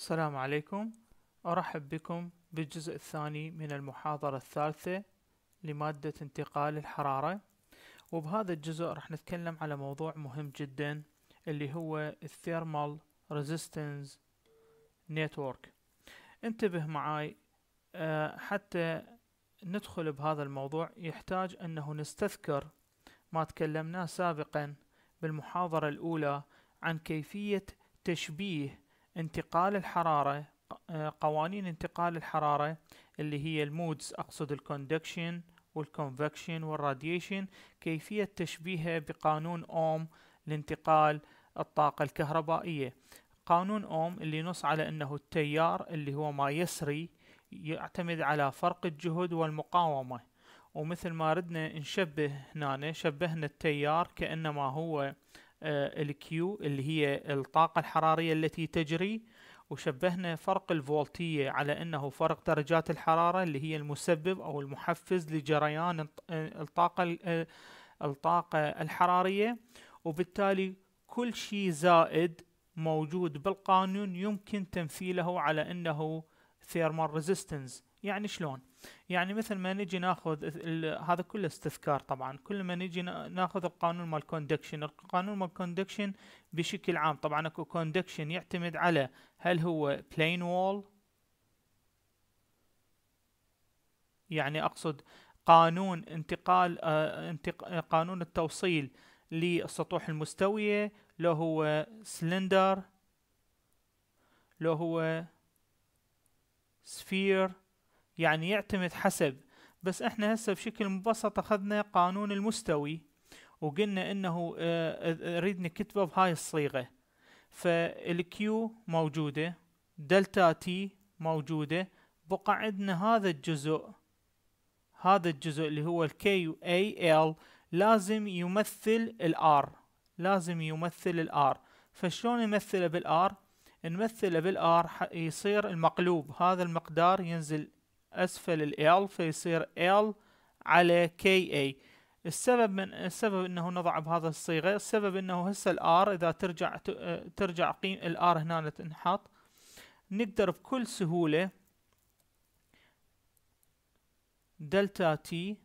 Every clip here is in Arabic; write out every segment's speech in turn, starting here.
السلام عليكم أرحب بكم بالجزء الثاني من المحاضرة الثالثة لمادة انتقال الحرارة وبهذا الجزء راح نتكلم على موضوع مهم جدا اللي هو الثيرمال ريزيستنس نتورك انتبه معاي آه، حتى ندخل بهذا الموضوع يحتاج أنه نستذكر ما تكلمناه سابقا بالمحاضرة الأولى عن كيفية تشبيه انتقال الحرارة آه، قوانين انتقال الحرارة اللي هي المودز أقصد الكوندكشن والكونفكشن والراديشن كيفية تشبيهها بقانون أوم لانتقال الطاقة الكهربائية قانون أوم اللي ينص على أنه التيار اللي هو ما يسري يعتمد على فرق الجهد والمقاومة ومثل ما ردنا نشبه هنا شبهنا التيار كأنما هو آه، الكيو اللي هي الطاقة الحرارية التي تجري وشبهنا فرق الفولتية على أنه فرق درجات الحرارة اللي هي المسبب أو المحفز لجريان آه، الطاقة آه، الطاقة الحرارية وبالتالي كل شيء زائد موجود بالقانون يمكن تمثيله على أنه thermal resistance يعني شلون يعني مثل ما نجي ناخذ هذا كله استذكار طبعا كل ما نجي ناخذ القانون مال كوندكشن القانون مال كوندكشن بشكل عام طبعا اكو كوندكشن يعتمد على هل هو بلين وول يعني اقصد قانون انتقال آه انتق... قانون التوصيل للسطوح المستوية لو هو سلندر لو هو سفير يعني يعتمد حسب بس احنا هسه بشكل مبسط اخذنا قانون المستوي وقلنا انه آه، اريد نكتبه بهاي الصيغة فالكيو موجودة دلتا تي موجودة بقى عندنا هذا الجزء هذا الجزء اللي هو الكي اي ال لازم يمثل الار لازم يمثل الار فشلون نمثله بالار نمثله بالار يصير المقلوب هذا المقدار ينزل أسفل ال L فيصير L على KA السبب من السبب انه نضع بهذا الصيغه السبب انه هسه الار اذا ترجع ترجع قيم الار هنا تنحط نقدر بكل سهوله دلتا تي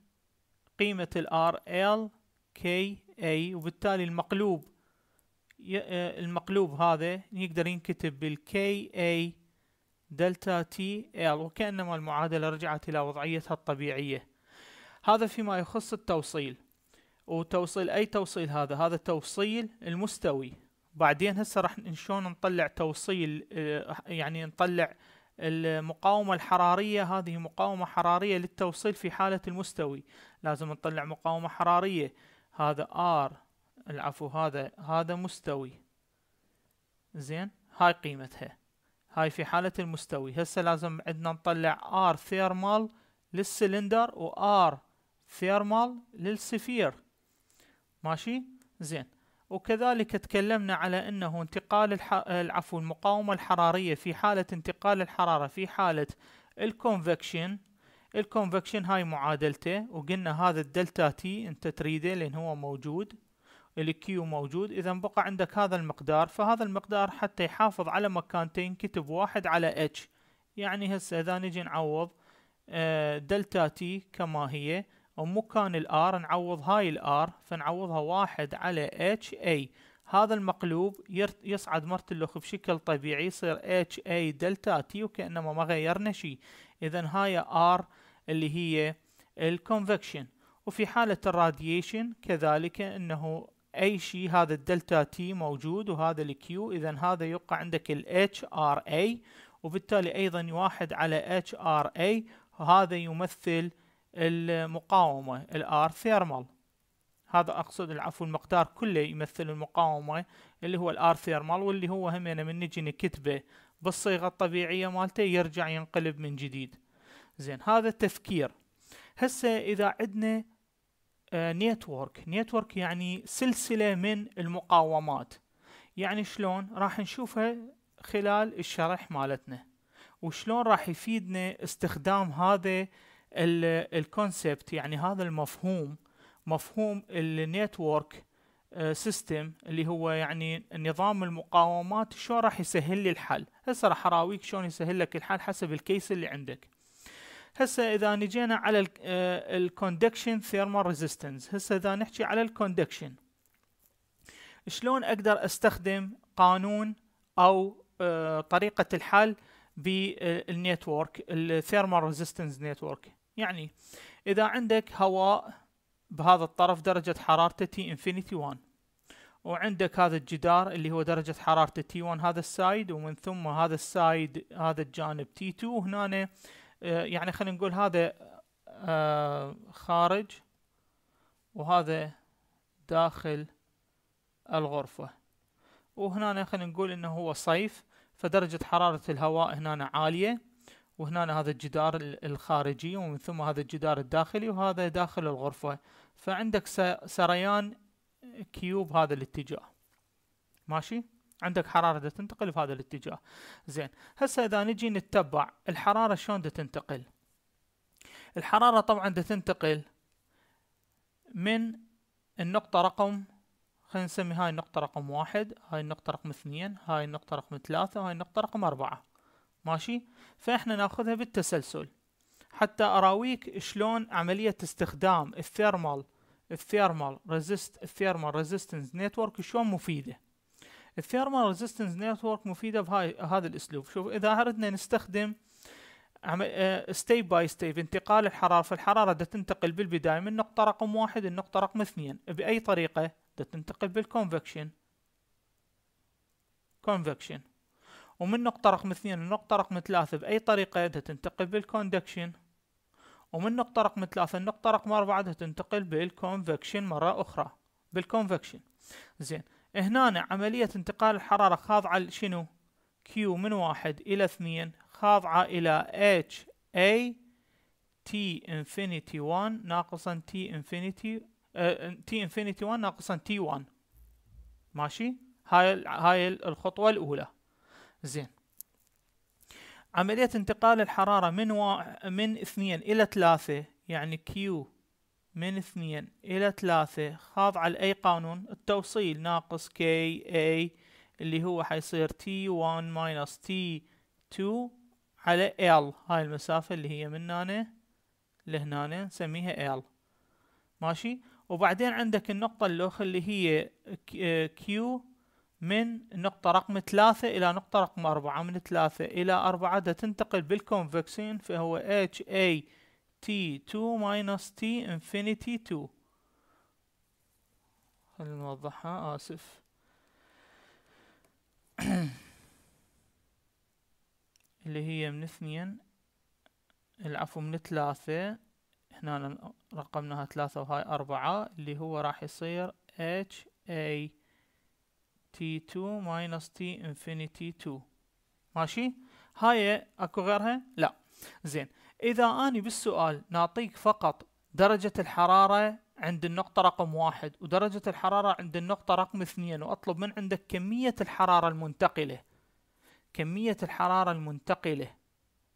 قيمه الار ال كي اي وبالتالي المقلوب آه، المقلوب هذا يقدر ينكتب بالكي اي دلتا تي ال وكأنما المعادلة رجعت إلى وضعيتها الطبيعية هذا فيما يخص التوصيل وتوصيل أي توصيل هذا هذا توصيل المستوي بعدين هسه راح شلون نطلع توصيل آه، يعني نطلع المقاومة الحرارية هذه مقاومة حرارية للتوصيل في حالة المستوي لازم نطلع مقاومة حرارية هذا R العفو هذا هذا مستوي زين هاي قيمتها هاي في حالة المستوي هسه لازم عندنا نطلع R thermal للسلندر و R thermal للسفير ماشي زين وكذلك تكلمنا على انه انتقال الح... العفو المقاومة الحرارية في حالة انتقال الحرارة في حالة الكونفكشن الكونفكشن هاي معادلته وقلنا هذا الدلتا تي انت تريده لان هو موجود الكيو موجود اذا بقى عندك هذا المقدار فهذا المقدار حتى يحافظ على مكانتين كتب واحد على اتش يعني هسه اذا نجي نعوض آه، دلتا تي كما هي ومكان الار نعوض هاي الار فنعوضها واحد على اتش اي هذا المقلوب يصعد مرتلخ بشكل طبيعي يصير اتش اي دلتا تي وكأنما ما غيرنا شيء اذا هاي ار اللي هي الكونفكشن وفي حالة الراديشن كذلك انه اي شيء هذا الدلتا تي موجود وهذا الكيو اذا هذا يبقى عندك ال اي وبالتالي ايضا واحد على اي هذا يمثل المقاومة الار ثيرمال هذا اقصد العفو المقدار كله يمثل المقاومة اللي هو الار ثيرمال واللي هو همينه من نجي نكتبه بالصيغة الطبيعية مالته يرجع ينقلب من جديد زين هذا تفكير هسه اذا عندنا نيتورك نيتورك يعني سلسلة من المقاومات يعني شلون راح نشوفها خلال الشرح مالتنا وشلون راح يفيدنا استخدام هذا الكونسبت يعني هذا المفهوم مفهوم النيتورك سيستم آه، اللي هو يعني نظام المقاومات شلون راح يسهل لي الحل هسه راح اراويك شلون يسهل لك الحل حسب الكيس اللي عندك هسه اذا نجينا على الكوندكشن ثيرمال ريزيستنس هسه اذا نحكي على الكوندكشن شلون اقدر استخدم قانون او آه، طريقه الحل بالنيتورك الثيرمال ريزيستنس نيتورك يعني اذا عندك هواء بهذا الطرف درجه حرارته تي انفينيتي 1 وعندك هذا الجدار اللي هو درجة حرارته حرارة 1 هذا السايد ومن ثم هذا السايد هذا الجانب t 2 وهنا آه، يعني خلينا نقول هذا آه، خارج وهذا داخل الغرفة وهنا خلينا نقول انه هو صيف فدرجة حرارة الهواء هنا عالية وهنا هذا الجدار الخارجي ومن ثم هذا الجدار الداخلي وهذا داخل الغرفة فعندك سريان كيوب هذا الاتجاه ماشي عندك حرارة دا تنتقل في هذا الاتجاه زين هسه اذا نجي نتبع الحرارة شلون دا تنتقل الحرارة طبعا دا تنتقل من النقطة رقم خلينا نسمي هاي النقطة رقم واحد هاي النقطة رقم اثنين هاي النقطة رقم ثلاثة هاي النقطة رقم أربعة ماشي فإحنا ناخذها بالتسلسل حتى أراويك شلون عملية استخدام الثيرمال الثيرمال ريزيست الثيرمال ريزيستنس نتورك شلون مفيدة الثيرمال ريزيستنس نتورك مفيده بهاي هذا الاسلوب شوف اذا اردنا نستخدم ستيب باي ستيب انتقال الحراره فالحراره دا تنتقل بالبدايه من نقطه رقم واحد النقطه رقم اثنين باي طريقه دا تنتقل بالكونفكشن كونفكشن ومن نقطه رقم اثنين لنقطه رقم ثلاثة باي طريقه دا تنتقل بالكوندكشن ومن نقطه رقم ثلاثة لنقطه رقم أربعة دا تنتقل بالكونفكشن مره اخرى بالكونفكشن زين هنا عملية انتقال الحرارة خاضعة لشنو؟ Q من واحد إلى اثنين خاضعة إلى H A T infinity 1 ناقصا T infinity آه، T infinity 1 ناقصا T 1 ماشي؟ هاي هاي الخطوة الأولى زين عملية انتقال الحرارة من من اثنين إلى ثلاثة يعني Q من اثنين إلى ثلاثة خاضعة لأي قانون التوصيل ناقص كي A اللي هو حيصير تي 1 ماينس تي 2 على ال هاي المسافة اللي هي من هنا لهنا نسميها ال ماشي وبعدين عندك النقطة الأخرى اللي هي Q من نقطة رقم ثلاثة إلى نقطة رقم أربعة من ثلاثة إلى أربعة تنتقل بالكونفكسين فهو اي t 2 minus t infinity 2 خلينا نوضحها آسف آه، اللي هي من اثنين العفو من ثلاثة هنا رقمناها ثلاثة وهاي أربعة اللي هو راح يصير h a t2 minus t infinity 2 ماشي هاي اكو غيرها لا زين إذا أني بالسؤال نعطيك فقط درجة الحرارة عند النقطة رقم واحد ودرجة الحرارة عند النقطة رقم اثنين وأطلب من عندك كمية الحرارة المنتقلة كمية الحرارة المنتقلة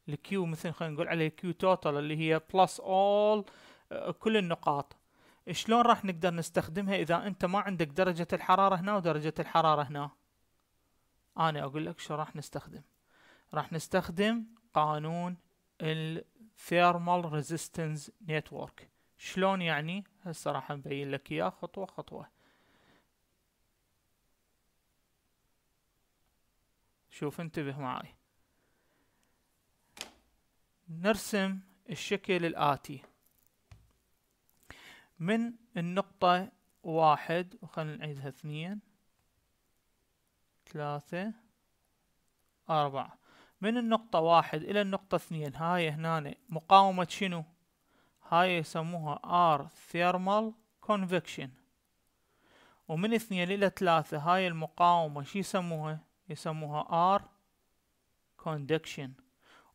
الكيو مثل خلينا نقول عليه كيو توتال اللي هي بلس اول آه، كل النقاط شلون راح نقدر نستخدمها اذا انت ما عندك درجة الحرارة هنا ودرجة الحرارة هنا انا اقول لك شو راح نستخدم راح نستخدم قانون ال Thermal Resistance Network شلون يعني هسه راح نبين لك اياه خطوة خطوة شوف انتبه معي نرسم الشكل الآتي من النقطة واحد وخلنا نعيدها اثنين ثلاثة أربعة من النقطة واحد إلى النقطة اثنين هاي هنا مقاومة شنو؟ هاي يسموها R Thermal Convection ومن اثنين إلى ثلاثة هاي المقاومة شو يسموها؟ يسموها R Conduction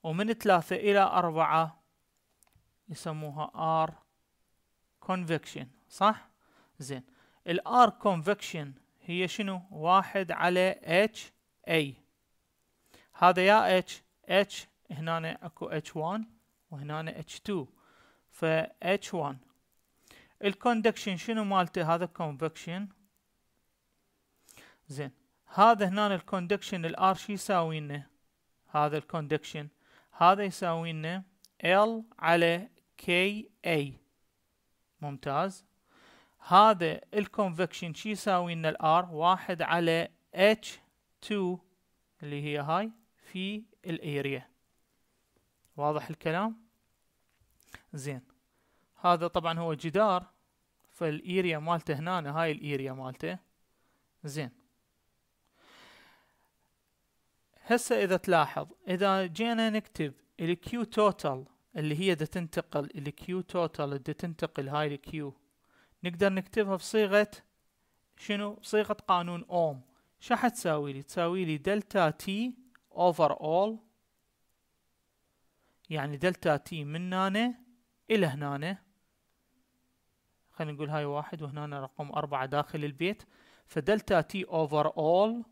ومن ثلاثة إلى أربعة يسموها R Convection صح؟ زين ال R Convection هي شنو؟ واحد على H A هذا يا اتش اتش هنا اكو اتش 1 وهنا اتش 2 ف اتش 1 الكوندكشن شنو مالته هذا كونفكشن زين هذا هنا الكوندكشن الار شو يساوي لنا هذا الكوندكشن هذا يساوي لنا ال على كي اي ممتاز هذا الكونفكشن شو يساوي لنا الار واحد على اتش 2 اللي هي هاي في الاريا واضح الكلام زين هذا طبعا هو جدار فالاريا مالته هنا هاي الاريا مالته زين هسه اذا تلاحظ اذا جينا نكتب الكيو توتال اللي هي ده تنتقل الكيو توتال ده تنتقل هاي الكيو نقدر نكتبها بصيغة شنو بصيغة قانون اوم شو حتساوي لي تساوي لي دلتا تي اوفر اول يعني دلتا تي من هنا إلى هنا خلينا نقول هاي واحد وهنا رقم أربعة داخل البيت فدلتا تي اوفر اول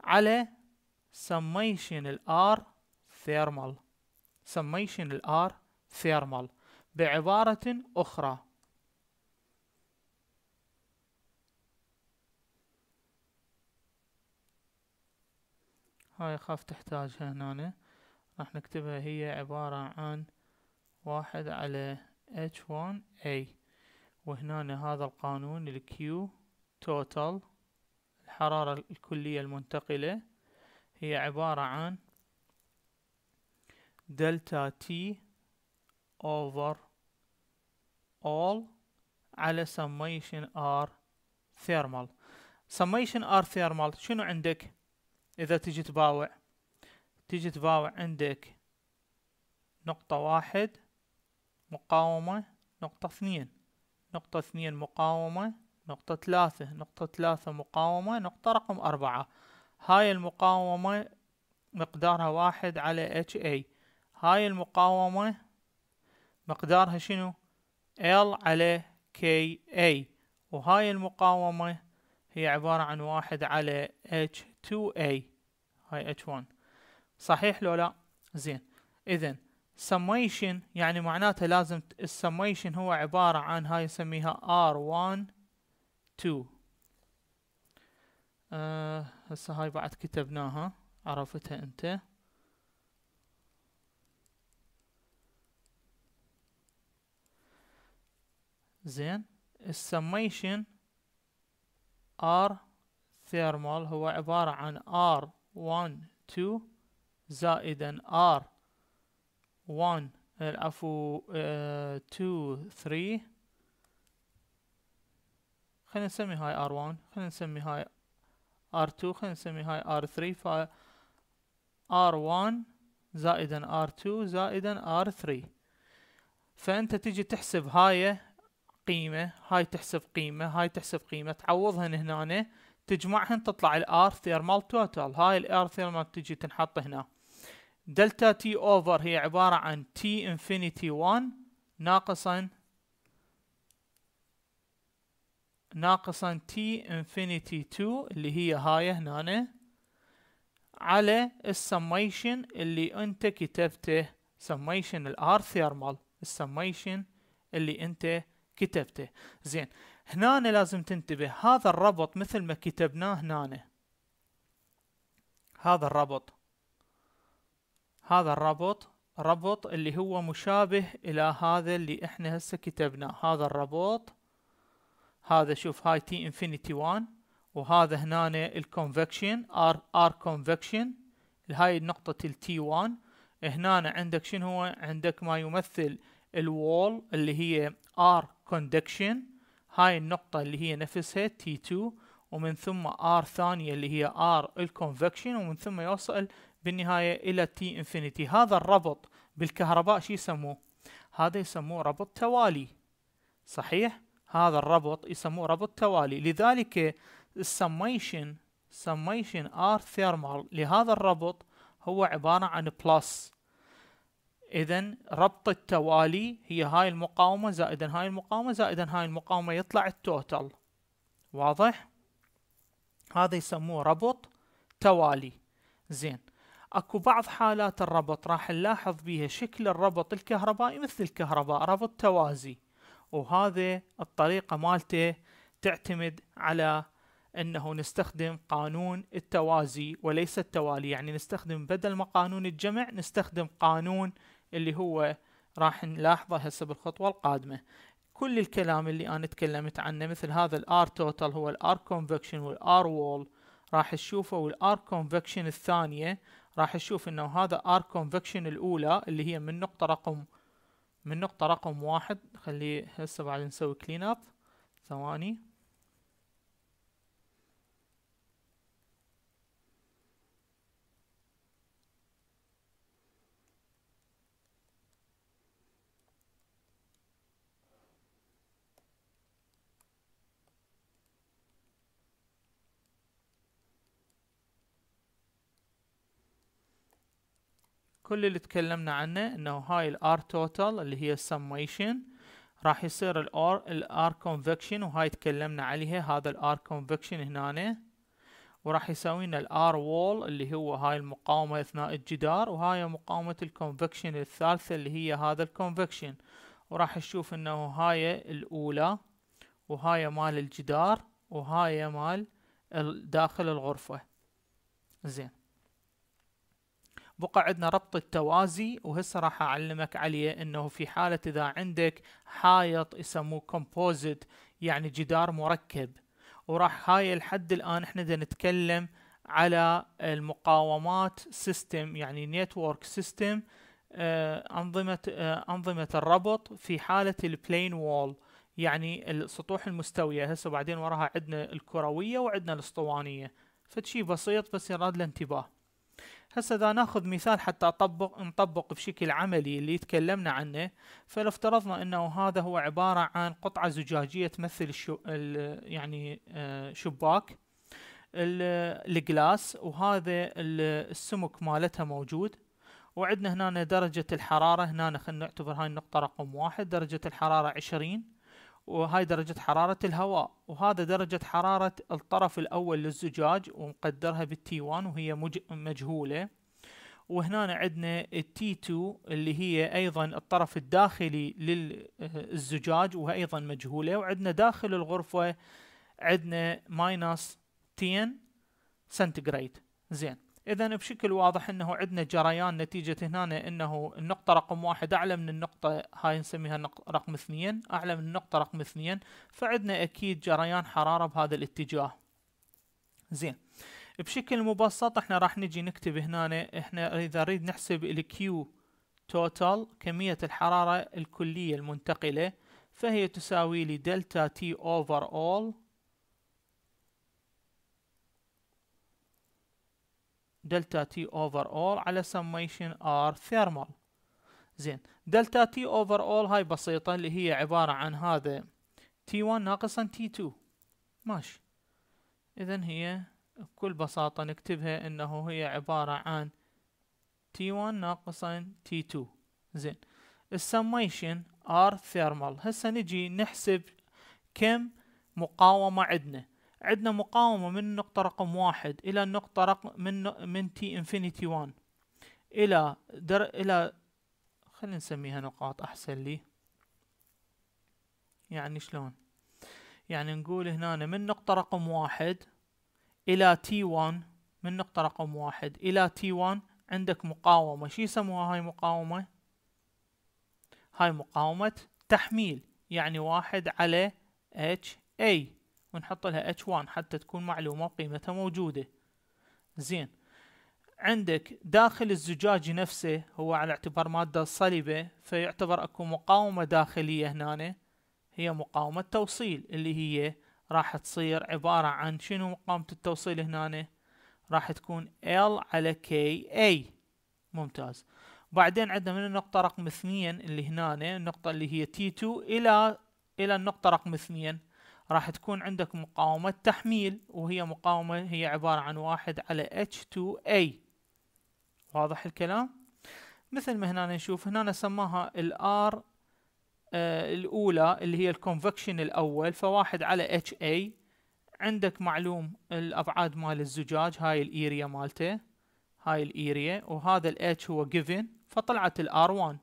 على سميشن الار ثيرمال سميشن الار ثيرمال بعبارة أخرى هاي خاف تحتاجها هنا راح نكتبها هي عبارة عن واحد على H1A وهنا هذا القانون Q توتال الحرارة الكلية المنتقلة هي عبارة عن دلتا تي over all على summation R thermal summation R thermal شنو عندك اذا تجي تباوع تجي تباوع عندك نقطة واحد مقاومة نقطة اثنين نقطة اثنين مقاومة نقطة ثلاثة نقطة ثلاثة مقاومة نقطة رقم أربعة هاي المقاومة مقدارها واحد على اي هاي المقاومة مقدارها شنو L على اي وهاي المقاومة هي عبارة عن واحد على HA 2a هاي h1 صحيح لو لا زين اذا summation يعني معناته لازم summation هو عبارة عن هاي نسميها R1 2 آه هسه هاي بعد كتبناها عرفتها انت زين السميشن R thermal هو عبارة عن R 1 2 زائدا R 1 العفو 2 آه، 3 خلينا نسمي هاي R 1 خلينا نسمي هاي R 2 خلينا نسمي هاي R 3 ف R 1 زائدا R 2 زائدا R 3 فانت تجي تحسب هاي قيمة هاي تحسب قيمة هاي تحسب قيمة تعوضهن هنا تجمعهن تطلع الار ثيرمال توتال هاي الار ثيرمال تجي تنحط هنا دلتا تي اوفر هي عبارة عن تي انفينيتي 1 ناقصا ناقصا تي انفينيتي 2 اللي هي هاي هنا على السميشن اللي انت كتبته سميشن الار ثيرمال السميشن اللي انت كتبته زين هنا لازم تنتبه هذا الربط مثل ما كتبناه هنا هذا الربط هذا الربط ربط اللي هو مشابه الى هذا اللي احنا هسه كتبناه هذا الربط هذا شوف هاي تي انفينيتي 1 وهذا هنا الكونفكشن ار ار كونفكشن هاي نقطة التي 1 هنا عندك شنو هو عندك ما يمثل الوول اللي هي ار كوندكشن هاي النقطة اللي هي نفسها T2 ومن ثم R ثانية اللي هي R الكونفكشن ومن ثم يوصل بالنهاية إلى T infinity هذا الربط بالكهرباء شو يسموه؟ هذا يسموه ربط توالي صحيح؟ هذا الربط يسموه ربط توالي لذلك summation summation R thermal لهذا الربط هو عبارة عن plus اذا ربط التوالي هي هاي المقاومه زائدا هاي المقاومه زائدا هاي المقاومه يطلع التوتال واضح هذا يسموه ربط توالي زين اكو بعض حالات الربط راح نلاحظ بيها شكل الربط الكهربائي مثل الكهرباء ربط توازي وهذا الطريقة مالته تعتمد على انه نستخدم قانون التوازي وليس التوالي يعني نستخدم بدل ما قانون الجمع نستخدم قانون اللي هو راح نلاحظه هسه بالخطوة القادمة كل الكلام اللي أنا تكلمت عنه مثل هذا الار توتال هو الار كونفكشن والار وول راح تشوفه والار كونفكشن الثانية راح تشوف انه هذا ار كونفكشن الاولى اللي هي من نقطة رقم من نقطة رقم واحد خليه هسه بعد نسوي كلين اب ثواني كل اللي تكلمنا عنه انه هاي الار توتال اللي هي السميشن راح يصير الار الار كونفكشن وهاي تكلمنا عليها هذا الار كونفكشن هنا وراح يسوينا ال الار وول اللي هو هاي المقاومة اثناء الجدار وهاي مقاومة الكونفكشن الثالثة اللي هي هذا الكونفكشن وراح نشوف انه هاي الاولى وهاي مال الجدار وهاي مال داخل الغرفة زين بقى عندنا ربط التوازي وهسه راح اعلمك عليه انه في حاله اذا عندك حائط يسموه كومبوزيت يعني جدار مركب وراح هاي لحد الان احنا نتكلم على المقاومات سيستم يعني نتورك سيستم آه، أنظمة آه، أنظمة الربط في حالة البلين وول يعني السطوح المستوية هسه بعدين وراها عندنا الكروية وعندنا الاسطوانية فشي بسيط بس يراد الانتباه هسه اذا ناخذ مثال حتى اطبق نطبق بشكل عملي اللي تكلمنا عنه فلافترضنا انه هذا هو عباره عن قطعه زجاجيه تمثل الشو يعني آه، شباك الجلاس وهذا السمك مالتها موجود وعندنا هنا درجة الحرارة هنا خلينا نعتبر هاي النقطة رقم واحد درجة الحرارة عشرين وهاي درجة حرارة الهواء وهذا درجة حرارة الطرف الأول للزجاج ونقدرها بالتي 1 وهي مجهولة وهنا عندنا التي 2 اللي هي أيضا الطرف الداخلي للزجاج وهي أيضا مجهولة وعندنا داخل الغرفة عندنا ماينس 10 سنتيغريد زين اذا بشكل واضح انه عندنا جريان نتيجه هنا انه النقطه رقم واحد اعلى من النقطه هاي نسميها رقم اثنين اعلى من النقطه رقم اثنين فعندنا اكيد جريان حراره بهذا الاتجاه زين بشكل مبسط احنا راح نجي نكتب هنا احنا اذا نريد نحسب الكيو توتال كمية الحرارة الكلية المنتقلة فهي تساوي لي دلتا تي اوفر اول دلتا تي اوفر اول على سميشن ار ثيرمال زين دلتا تي اوفر اول هاي بسيطة اللي هي عبارة عن هذا تي 1 ناقصا تي 2 ماشي اذا هي بكل بساطة نكتبها انه هي عبارة عن تي 1 ناقصا تي 2 زين السميشن ار ثيرمال هسه نجي نحسب كم مقاومة عندنا عندنا مقاومة من النقطة رقم واحد إلى النقطة رقم من من تي انفينيتي وان إلى در إلى خلينا نسميها نقاط أحسن لي يعني شلون يعني نقول هنا من نقطة رقم واحد إلى تي وان من نقطة رقم واحد إلى تي وان عندك مقاومة شو يسموها هاي مقاومة هاي مقاومة تحميل يعني واحد على اتش اي ونحط لها h1 حتى تكون معلومة وقيمتها موجودة زين عندك داخل الزجاج نفسه هو على اعتبار مادة صلبة فيعتبر اكو مقاومة داخلية هنا هي مقاومة توصيل اللي هي راح تصير عبارة عن شنو مقاومة التوصيل هنا راح تكون L على KA ممتاز بعدين عندنا من النقطة رقم اثنين اللي هنا النقطة اللي هي T2 إلى إلى النقطة رقم اثنين راح تكون عندك مقاومة تحميل وهي مقاومة هي عبارة عن واحد على H2A واضح الكلام؟ مثل ما هنا نشوف هنا سماها الار آه الأولى اللي هي الكونفكشن الأول فواحد على HA عندك معلوم الأبعاد مال الزجاج هاي الإيريا مالته هاي الإيريا وهذا الاتش هو given فطلعت الار 1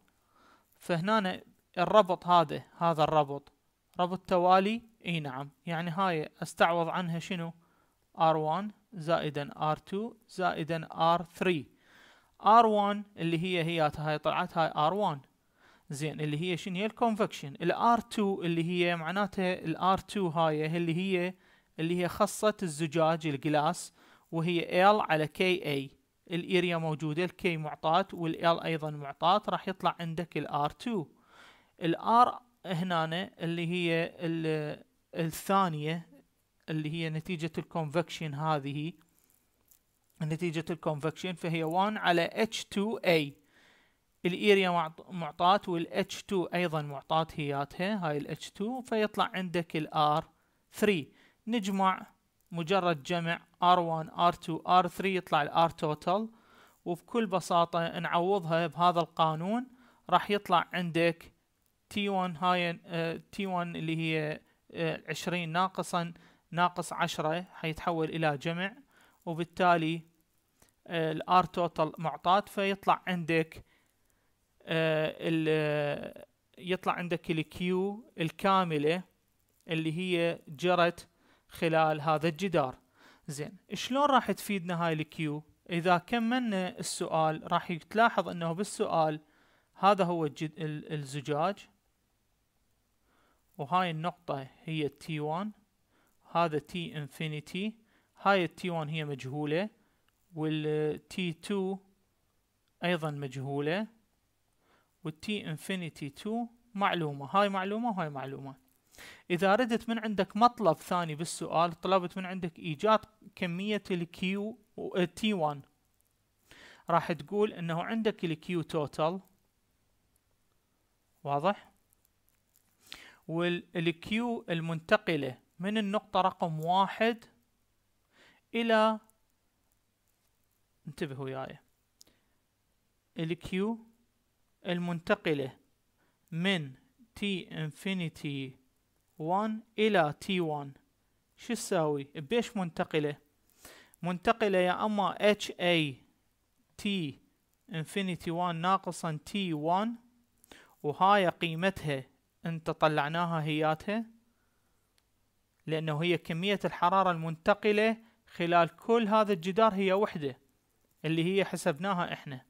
فهنا الربط هذا هذا الربط ربط توالي اي نعم يعني هاي استعوض عنها شنو R1 زائدا R2 زائدا R3 R1 اللي هي هي هاي طلعت هاي R1 زين اللي هي شنو هي الكونفكشن ال R2 اللي هي معناتها ال R2 هاي اللي هي اللي هي خاصة الزجاج الجلاس وهي L على KA الاريا موجودة الكي معطاة والال ايضا معطات راح يطلع عندك ال r 2 ال r هنا اللي هي الثانية اللي هي نتيجة الكونفكشن هذه نتيجة الكونفكشن فهي 1 على H2A معطات معطاه h والH2 ايضا معطاة هياتها هاي h 2 فيطلع عندك r 3 نجمع مجرد جمع R1 R2 R3 يطلع R total وبكل بساطة نعوضها بهذا القانون راح يطلع عندك T1 هاي آه، T1 اللي هي عشرين ناقصا ناقص عشرة حيتحول إلى جمع وبالتالي آه، الار توتال معطاة فيطلع عندك آه، ال آه، يطلع عندك الكيو الكاملة اللي هي جرت خلال هذا الجدار زين شلون راح تفيدنا هاي الكيو اذا كملنا السؤال راح تلاحظ انه بالسؤال هذا هو الزجاج وهاي النقطة هي t 1 هذا T infinity هاي t 1 هي مجهولة وال t 2 أيضا مجهولة وال T infinity 2 معلومة هاي معلومة هاي معلومة إذا ردت من عندك مطلب ثاني بالسؤال طلبت من عندك إيجاد كمية ال Q آه، t 1 راح تقول أنه عندك ال Q total واضح والكيو المنتقلة من النقطة رقم واحد إلى انتبهوا وياي الكيو المنتقلة من تي انفينيتي 1 إلى تي 1 شو تساوي؟ بيش منتقلة؟ منتقلة يا أما اتش اي تي انفينيتي 1 ناقصا تي 1 وهاي قيمتها انت طلعناها هياتها لأنه هي كمية الحرارة المنتقلة خلال كل هذا الجدار هي وحدة اللي هي حسبناها احنا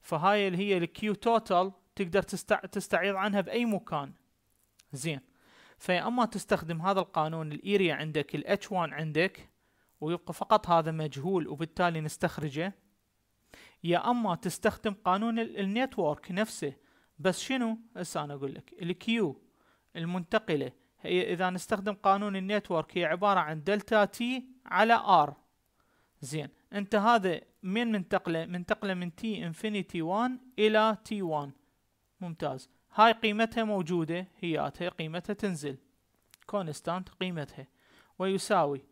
فهاي اللي هي الكيو توتال تقدر تستع... تستعيض عنها بأي مكان زين فيا اما تستخدم هذا القانون الايريا عندك الاتش H1 عندك ويبقى فقط هذا مجهول وبالتالي نستخرجه يا اما تستخدم قانون النيتورك نفسه بس شنو هسه انا اقول لك الكيو المنتقله هي اذا نستخدم قانون النيتورك هي عباره عن دلتا تي على ار زين انت هذا من منتقله منتقله من تي انفينيتي 1 الى تي 1 ممتاز هاي قيمتها موجوده هياتها قيمتها تنزل كونستانت قيمتها ويساوي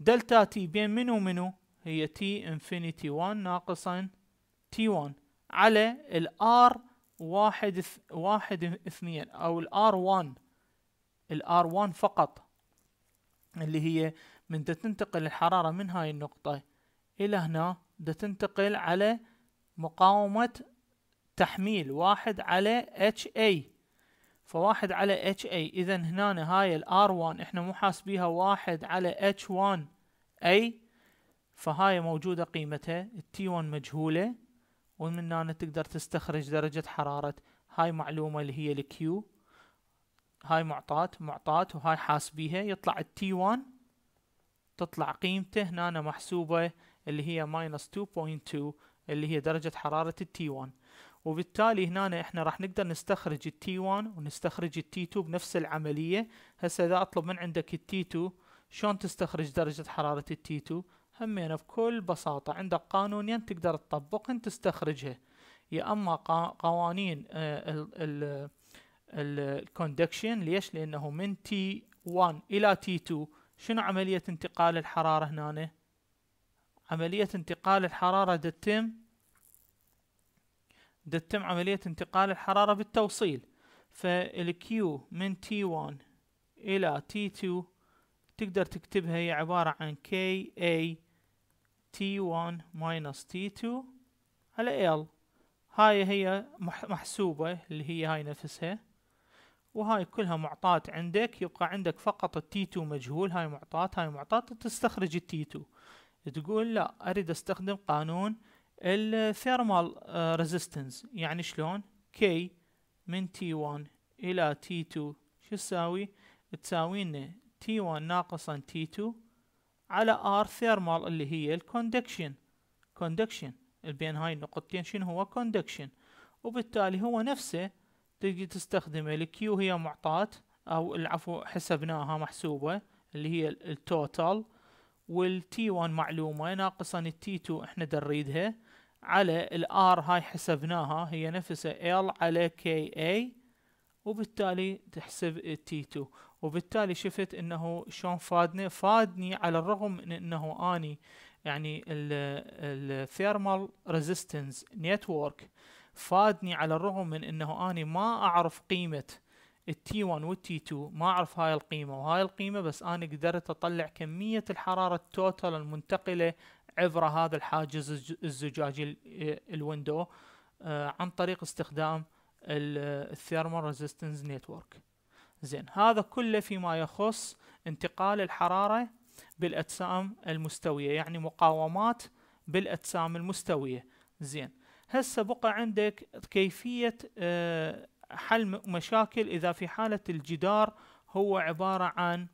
دلتا تي بين منو منو هي تي انفينيتي 1 ناقصا تي 1 على الار واحد واحد اثنين او الار 1 الار 1 فقط اللي هي من تنتقل الحرارة من هاي النقطة الى هنا تنتقل على مقاومة تحميل واحد على اتش اي فواحد على اتش اي اذا هنا هاي الار 1 احنا مو حاسبيها واحد علي اتش H1 اي فهاي موجودة قيمتها التي 1 مجهولة ومن هنا تقدر تستخرج درجة حرارة هاي معلومة اللي هي الكيو هاي معطات معطات وهاي حاس بيها يطلع التي 1 تطلع قيمته هنا محسوبة اللي هي ماينس 2.2 اللي هي درجة حرارة التي 1 وبالتالي هنا احنا راح نقدر نستخرج التي 1 ونستخرج التي 2 بنفس العملية هسه اذا اطلب من عندك التي 2 شلون تستخرج درجة حرارة التي 2 همين بكل بساطة عندك قانونين تقدر تطبقهن تستخرجها يا اما قوانين آه، ال ال الكوندكشن ليش لانه من تي 1 الى تي 2 شنو عملية انتقال الحرارة هنا عملية انتقال الحرارة دتم دتم عملية انتقال الحرارة بالتوصيل فالكيو من تي 1 إلى تي 2 تقدر تكتبها هي عبارة عن كي اي T1 minus T2 على L هاي هي محسوبة اللي هي هاي نفسها وهاي كلها معطات عندك يبقى عندك فقط التي 2 مجهول هاي معطات هاي معطات تستخرج التي 2 تقول لا اريد استخدم قانون الثيرمال ريزيستنس آه، يعني شلون K من t 1 الى t 2 شو تساوي تساوي لنا تي 1 ناقصا t 2 على ار ثيرمال اللي هي الكوندكشن كوندكشن بين هاي النقطتين شنو هو كوندكشن وبالتالي هو نفسه تجي تستخدمه الكيو هي معطاة او العفو حسبناها محسوبة اللي هي التوتال والتي 1 معلومة ناقصا التي 2 احنا دريدها على الار هاي حسبناها هي نفسها ال على كي اي وبالتالي تحسب التي 2 وبالتالي شفت انه شلون فادني فادني على الرغم من انه اني يعني الثيرمال ريزيستنس نتورك فادني على الرغم من انه اني ما اعرف قيمه التي 1 والتي 2 ما اعرف هاي القيمه وهاي القيمه بس انا قدرت اطلع كميه الحراره التوتال المنتقله عبر هذا الحاجز الزجاجي الويندو آه، عن طريق استخدام الثيرمال ريزيستنس نتورك زين هذا كله فيما يخص انتقال الحرارة بالأجسام المستوية يعني مقاومات بالأجسام المستوية زين هسه بقى عندك كيفية آه، حل مشاكل إذا في حالة الجدار هو عبارة عن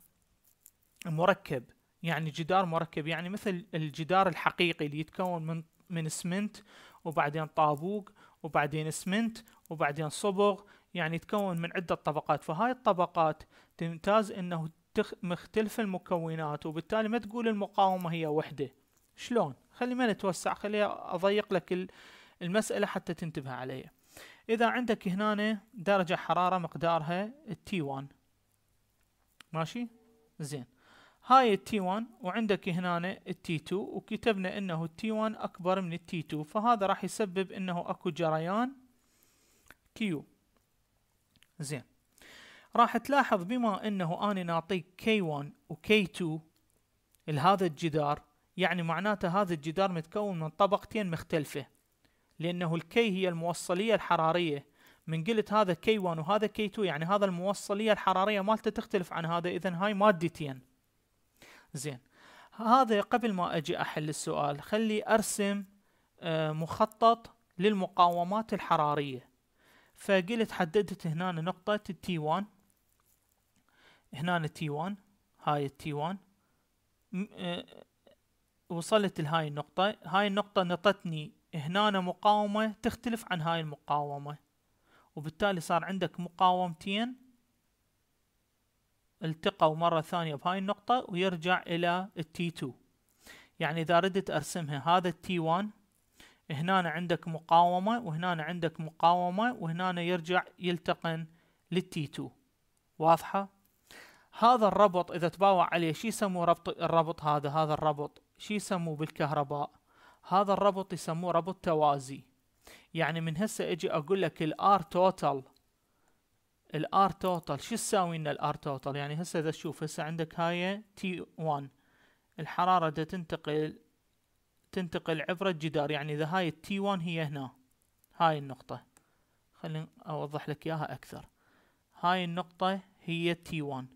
مركب يعني جدار مركب يعني مثل الجدار الحقيقي اللي يتكون من من اسمنت وبعدين طابوق وبعدين اسمنت وبعدين صبغ يعني يتكون من عدة طبقات فهاي الطبقات تمتاز أنه تخ... مختلفة المكونات وبالتالي ما تقول المقاومة هي وحدة شلون؟ خلي ما نتوسع خلي أضيق لك المسألة حتى تنتبه عليها إذا عندك هنا درجة حرارة مقدارها t 1 ماشي؟ زين هاي t 1 وعندك هنا t 2 وكتبنا انه t 1 اكبر من t 2 فهذا راح يسبب انه اكو جريان Q زين راح تلاحظ بما انه اني نعطيك K1 و K2 لهذا الجدار يعني معناته هذا الجدار متكون من طبقتين مختلفة لأنه الكي هي الموصلية الحرارية من قلت هذا كي 1 وهذا كي 2 يعني هذا الموصلية الحرارية مالته تختلف عن هذا إذا هاي مادتين زين هذا قبل ما أجي أحل السؤال خلي أرسم آه، مخطط للمقاومات الحرارية فقلت حددت هنا نقطة التي 1 هنا التي 1 هاي التي آه، 1 وصلت لهاي النقطة هاي النقطة نطتني هنا مقاومة تختلف عن هاي المقاومة وبالتالي صار عندك مقاومتين التقوا مرة ثانية بهاي النقطة ويرجع إلى التي 2 يعني إذا ردت أرسمها هذا التي 1 هنا عندك مقاومة وهنا عندك مقاومة وهنا يرجع يلتقن للتي 2 واضحة؟ هذا الربط إذا تباوع عليه شي يسموه ربط الربط هذا هذا الربط شي يسموه بالكهرباء هذا الربط يسموه ربط توازي يعني من هسه اجي اقول لك الار توتال الار توتال شو تساوي لنا الار توتال يعني هسه اذا تشوف هسه عندك هاي تي 1 الحرارة دا تنتقل تنتقل عبر الجدار يعني إذا هاي التي 1 هي هنا هاي النقطة خليني أوضح لك إياها أكثر هاي النقطة هي تي 1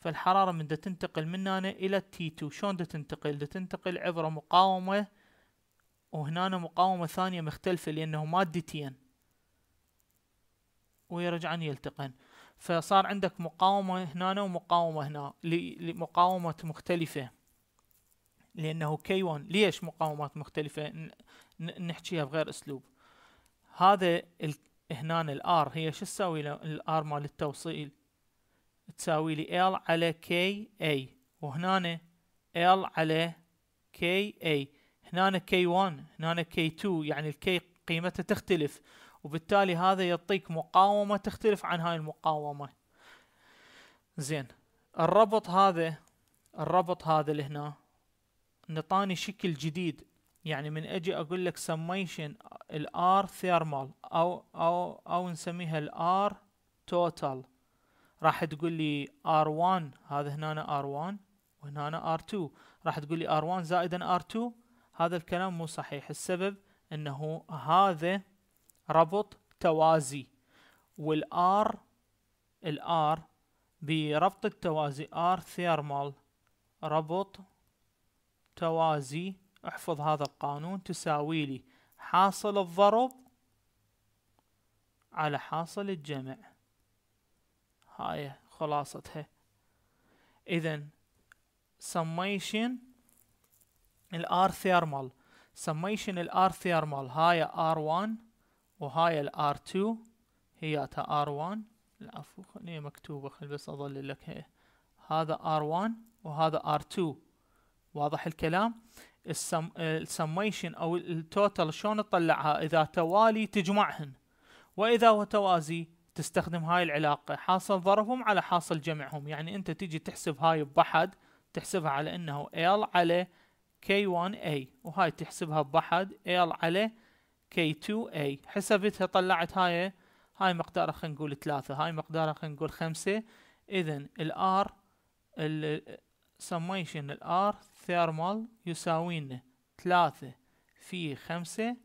فالحرارة من دا تنتقل من هنا إلى تي 2 شلون دا تنتقل دا تنتقل عبر مقاومة وهنا مقاومة ثانية مختلفة لأنه مادتين ويرجعان يلتقن فصار عندك مقاومة هنا ومقاومة هنا لمقاومة مختلفة لأنه كي 1 ليش مقاومات مختلفة نحكيها بغير أسلوب هذا هنا الار هي شو تساوي الار مال التوصيل تساوي لي يعني ال على كي اي وهنا ال على كي اي هنا كي 1 هنا كي 2 يعني الكي قيمتها تختلف وبالتالي هذا يعطيك مقاومة تختلف عن هاي المقاومة زين الربط هذا الربط هذا اللي هنا نطاني شكل جديد يعني من اجي اقول لك سميشن الار ثيرمال او او او نسميها الار توتال راح تقول لي ار 1 هذا هنا ار 1 وهنا ار 2 راح تقول لي ار 1 زايدا ار R2 هذا الكلام مو صحيح السبب انه هذا ربط توازي والآر الآر بربط التوازي ار ثيرمال ربط توازي احفظ هذا القانون تساوي لي حاصل الضرب على حاصل الجمع هاي خلاصتها اذا summation الار ثيرمال summation الار ثيرمال هاي ار 1 وهاي الار 2 تا ار 1 العفو خليها مكتوبة خل بس اظلل لك هي. هذا ار 1 وهذا ار 2 واضح الكلام السميشن او التوتال شلون تطلعها اذا توالي تجمعهن واذا وتوازي تستخدم هاي العلاقة حاصل ضربهم على حاصل جمعهم يعني انت تيجي تحسب هاي بحد تحسبها على انه L على K1A وهاي تحسبها بحد L على K2A حسبتها طلعت هاي هاي مقدارها خلينا نقول ثلاثة هاي مقدارها خلينا نقول خمسة اذا الار summation الار ثيرمال يساوينا ثلاثة في خمسة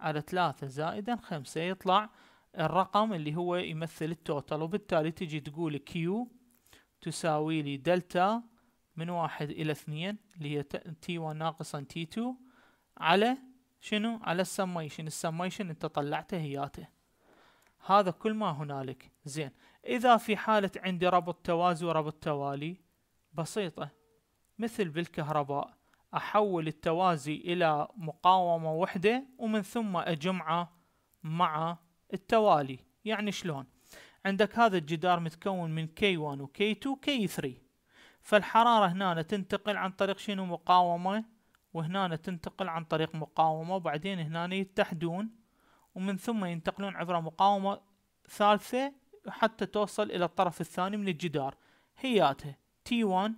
على ثلاثة زائدا خمسة يطلع الرقم اللي هو يمثل التوتال وبالتالي تجي تقول كيو تساوي لي دلتا من واحد إلى اثنين اللي هي تي 1 ناقصا تي 2 على شنو على السميشن السميشن انت طلعته هياته هذا كل ما هنالك زين إذا في حالة عندي ربط توازي وربط توالي بسيطة مثل بالكهرباء أحول التوازي إلى مقاومة وحدة ومن ثم أجمعه مع التوالي يعني شلون عندك هذا الجدار متكون من K1 و K2 و K3 فالحرارة هنا تنتقل عن طريق شنو مقاومة وهنا تنتقل عن طريق مقاومة وبعدين هنا يتحدون ومن ثم ينتقلون عبر مقاومة ثالثة حتى توصل إلى الطرف الثاني من الجدار هياته T1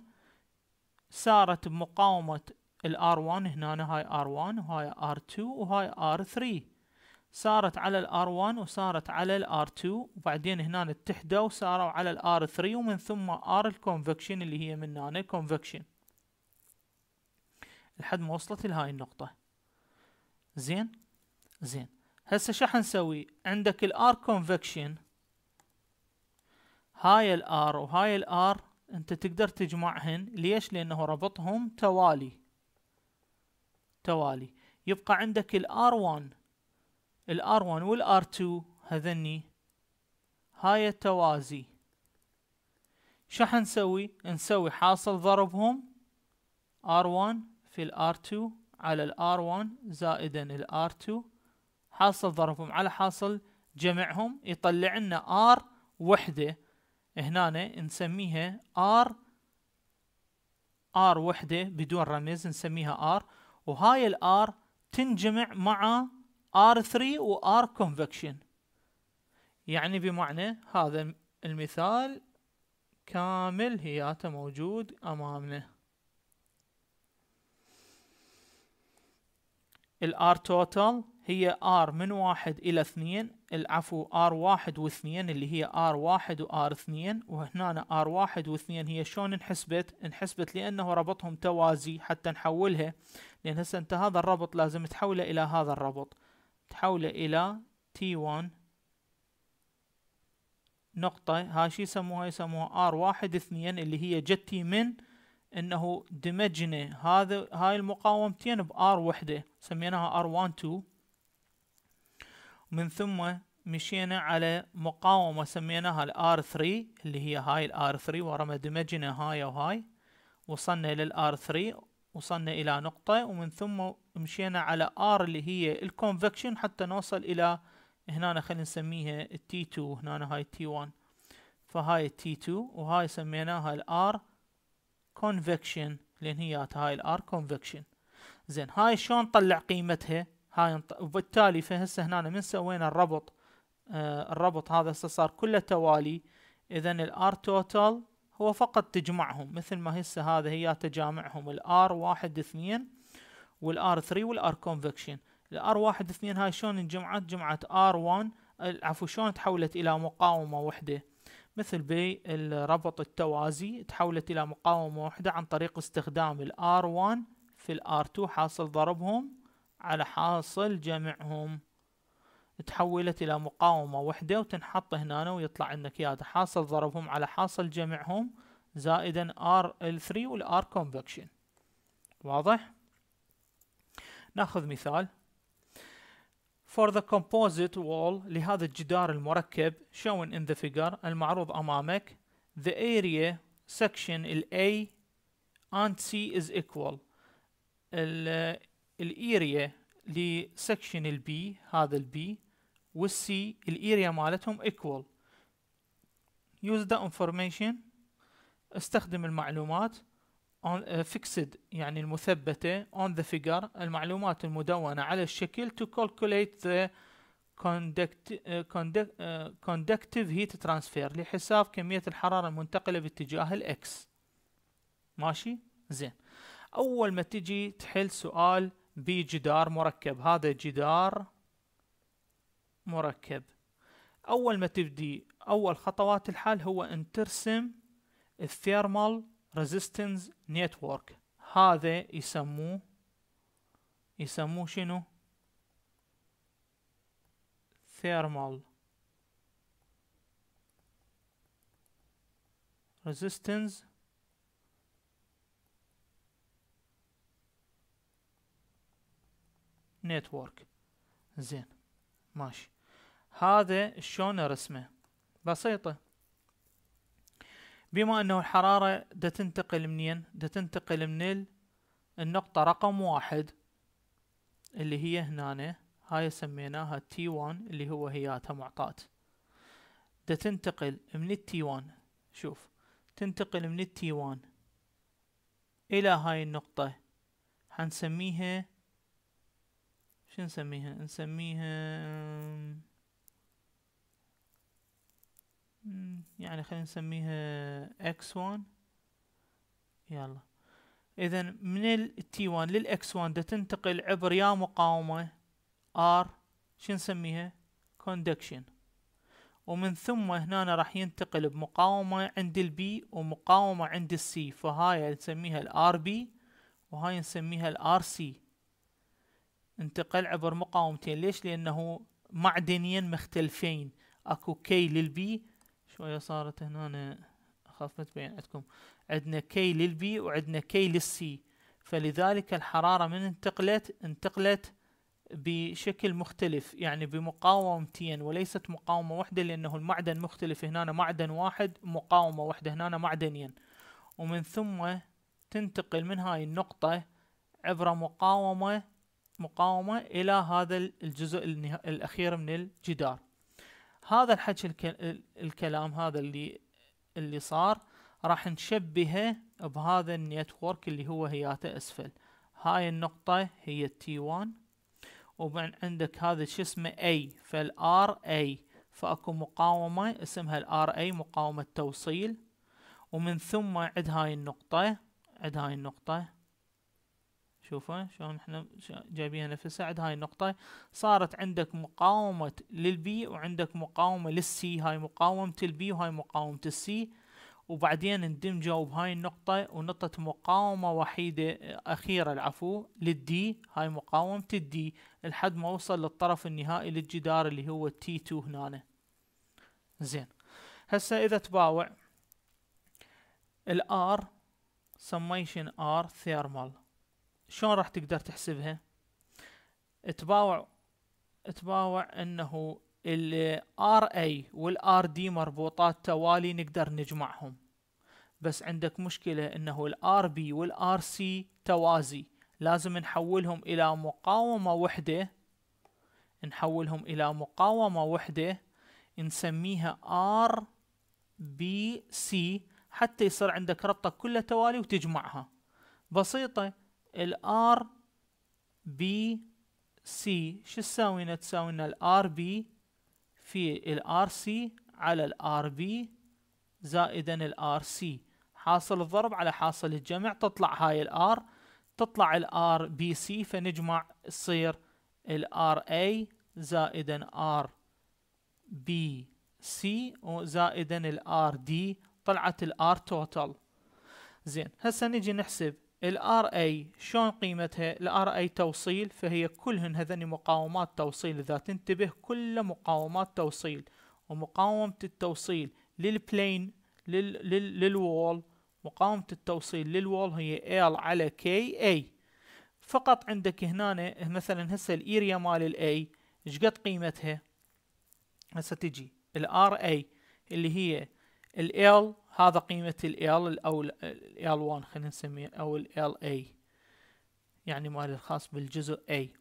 سارت بمقاومة الار 1 هنا هاي ار 1 وهاي ار 2 وهاي ار 3 سارت على الار 1 وسارت على الار 2 وبعدين هنا اتحدوا وساروا على الار 3 ومن ثم ار الكونفكشن اللي هي من هنا الكونفكشن لحد ما وصلت لهاي النقطة زين زين هسه شو حنسوي عندك الار كونفكشن هاي الار وهاي الار انت تقدر تجمعهن ليش لانه ربطهم توالي توالي يبقى عندك الار 1 الار 1 والار 2 هذني هاي التوازي شو حنسوي نسوي حاصل ضربهم ار 1 في الار 2 على الار 1 زائدا الار 2 حاصل ضربهم على حاصل جمعهم يطلع لنا ار وحده هنا نسميها R R وحده بدون رمز نسميها R وهاي ال R تنجمع مع R3 و R convection يعني بمعنى هذا المثال كامل هياته موجود أمامنا الآر توتال هي R من واحد إلى اثنين العفو R واحد واثنين اللي هي R واحد و R اثنين وهنا R واحد واثنين هي شلون انحسبت انحسبت لأنه ربطهم توازي حتى نحولها لأن هسه أنت هذا الربط لازم تحوله إلى هذا الربط تحوله إلى T1 نقطة هاي شو يسموها يسموها R واحد اثنين اللي هي جتي من انه دمجنا هذا هاي المقاومتين بار وحدة سميناها ار 1 2 ومن ثم مشينا على مقاومة سميناها الار 3 اللي هي هاي الار 3 ورما دمجنا هاي وهاي وصلنا الى الار 3 وصلنا الى نقطة ومن ثم مشينا على ار اللي هي الكونفكشن حتى نوصل الى هنا خلينا نسميها t 2 هنا هاي t 1 فهاي t 2 وهاي سميناها الار كونفكشن لان هي هاي الار كونفكشن زين هاي شلون نطلع قيمتها هاي وبالتالي فهسه هنا من سوينا الربط آه الربط هذا هسه صار كله توالي اذا الار توتال هو فقط تجمعهم مثل ما هسه هذا هي تجامعهم الار واحد اثنين والار ثري والار كونفكشن الار واحد اثنين هاي شلون انجمعت جمعت ار وان عفوا شلون تحولت الى مقاومة وحدة مثل بي الربط التوازي تحولت الى مقاومة وحدة عن طريق استخدام الار وان في الار تو حاصل ضربهم على حاصل جمعهم تحولت الى مقاومة وحدة وتنحط هنا ويطلع عندك اياها حاصل ضربهم على حاصل جمعهم زائدا ار ال 3 والار كونفكشن واضح ناخذ مثال For the composite wall لهذا الجدار المركب shown in the figure المعروض أمامك the area section ال A and C is equal ال الاريا لسكشن البي هذا البي والسي الاريا مالتهم ايكوال يوز ذا انفورميشن استخدم المعلومات on uh, fixed يعني المثبتة on the figure المعلومات المدونة على الشكل to calculate the conduct, uh, conduct, uh, conductive heat transfer لحساب كمية الحرارة المنتقلة باتجاه الاكس ماشي زين اول ما تجي تحل سؤال بي جدار مركب هذا جدار مركب أول ما تبدي أول خطوات الحل هو أن ترسم الثيرمال ريزيستنس نتورك هذا يسموه يسموه شنو ثيرمال ريزيستنس نتورك زين ماشي هذا شلون رسمه بسيطة بما انه الحرارة دا تنتقل منين دا تنتقل من النقطة رقم واحد اللي هي هنا هاي سميناها تي 1 اللي هو هياتها معطات دا تنتقل من التي 1 شوف تنتقل من التي 1 الى هاي النقطة حنسميها شو نسميها نسميها يعني خلينا نسميها x1 يلا اذا من ال T1 لل x1 ده تنتقل عبر يا مقاومة R شو نسميها conduction ومن ثم هنا راح ينتقل بمقاومة عند ال B ومقاومة عند ال C فهاي نسميها ال RB وهاي نسميها ال RC انتقل عبر مقاومتين ليش لانه معدنيين مختلفين اكو كي للبي شوية صارت هنا اخاف ما تبين عندكم عندنا كي للبي وعندنا كي للسي فلذلك الحرارة من انتقلت انتقلت بشكل مختلف يعني بمقاومتين وليست مقاومة واحدة لأنه المعدن مختلف هنا معدن واحد مقاومة واحدة هنا معدنيا ومن ثم تنتقل من هاي النقطة عبر مقاومة مقاومة إلى هذا الجزء الأخير من الجدار هذا الحكي الكلام هذا اللي اللي صار راح نشبهه بهذا النيتورك اللي هو هياته أسفل هاي النقطة هي التي 1 وبعد عندك هذا شو اسمه A فالار A فأكو مقاومة اسمها الار A مقاومة توصيل ومن ثم عد هاي النقطة عد هاي النقطة شوفوا شلون احنا جايبينها نفسها عند هاي النقطة صارت عندك مقاومة للبي وعندك مقاومة للسي هاي مقاومة البي وهاي مقاومة السي وبعدين اندمجوا بهاي النقطة ونقطة مقاومة وحيدة آه، أخيرة العفو للدي هاي مقاومة الدي لحد ما وصل للطرف النهائي للجدار اللي هو تي 2 هنا زين هسه إذا تباوع الار سميشن ار ثيرمال شلون راح تقدر تحسبها تباوع تباوع انه الار اي والار دي مربوطات توالي نقدر نجمعهم بس عندك مشكلة انه الار بي والار سي توازي لازم نحولهم الى مقاومة وحدة نحولهم الى مقاومة وحدة نسميها ار بي سي حتى يصير عندك ربطة كلها توالي وتجمعها بسيطة الار بي سي شو تساوي لنا تساوي لنا الار بي في الار سي على الار بي زائدا الار سي حاصل الضرب على حاصل الجمع تطلع هاي الار تطلع الار بي سي فنجمع تصير الار اي زائدا ار بي سي وزائدا الار دي طلعت الار توتال زين هسه نجي نحسب الار اي شلون قيمتها الار اي توصيل فهي كلهن هذني مقاومات توصيل اذا تنتبه كل مقاومات توصيل ومقاومة التوصيل للبلين لل... لل... للوول مقاومة التوصيل للوول هي ال على اي فقط عندك هنا مثلا هسه الاريا مال الاي ايش قد قيمتها هسه تجي الار اي اللي هي ال هذا قيمة ال L أو ال L1 خلينا نسميه أو ال LA يعني مال الخاص بالجزء A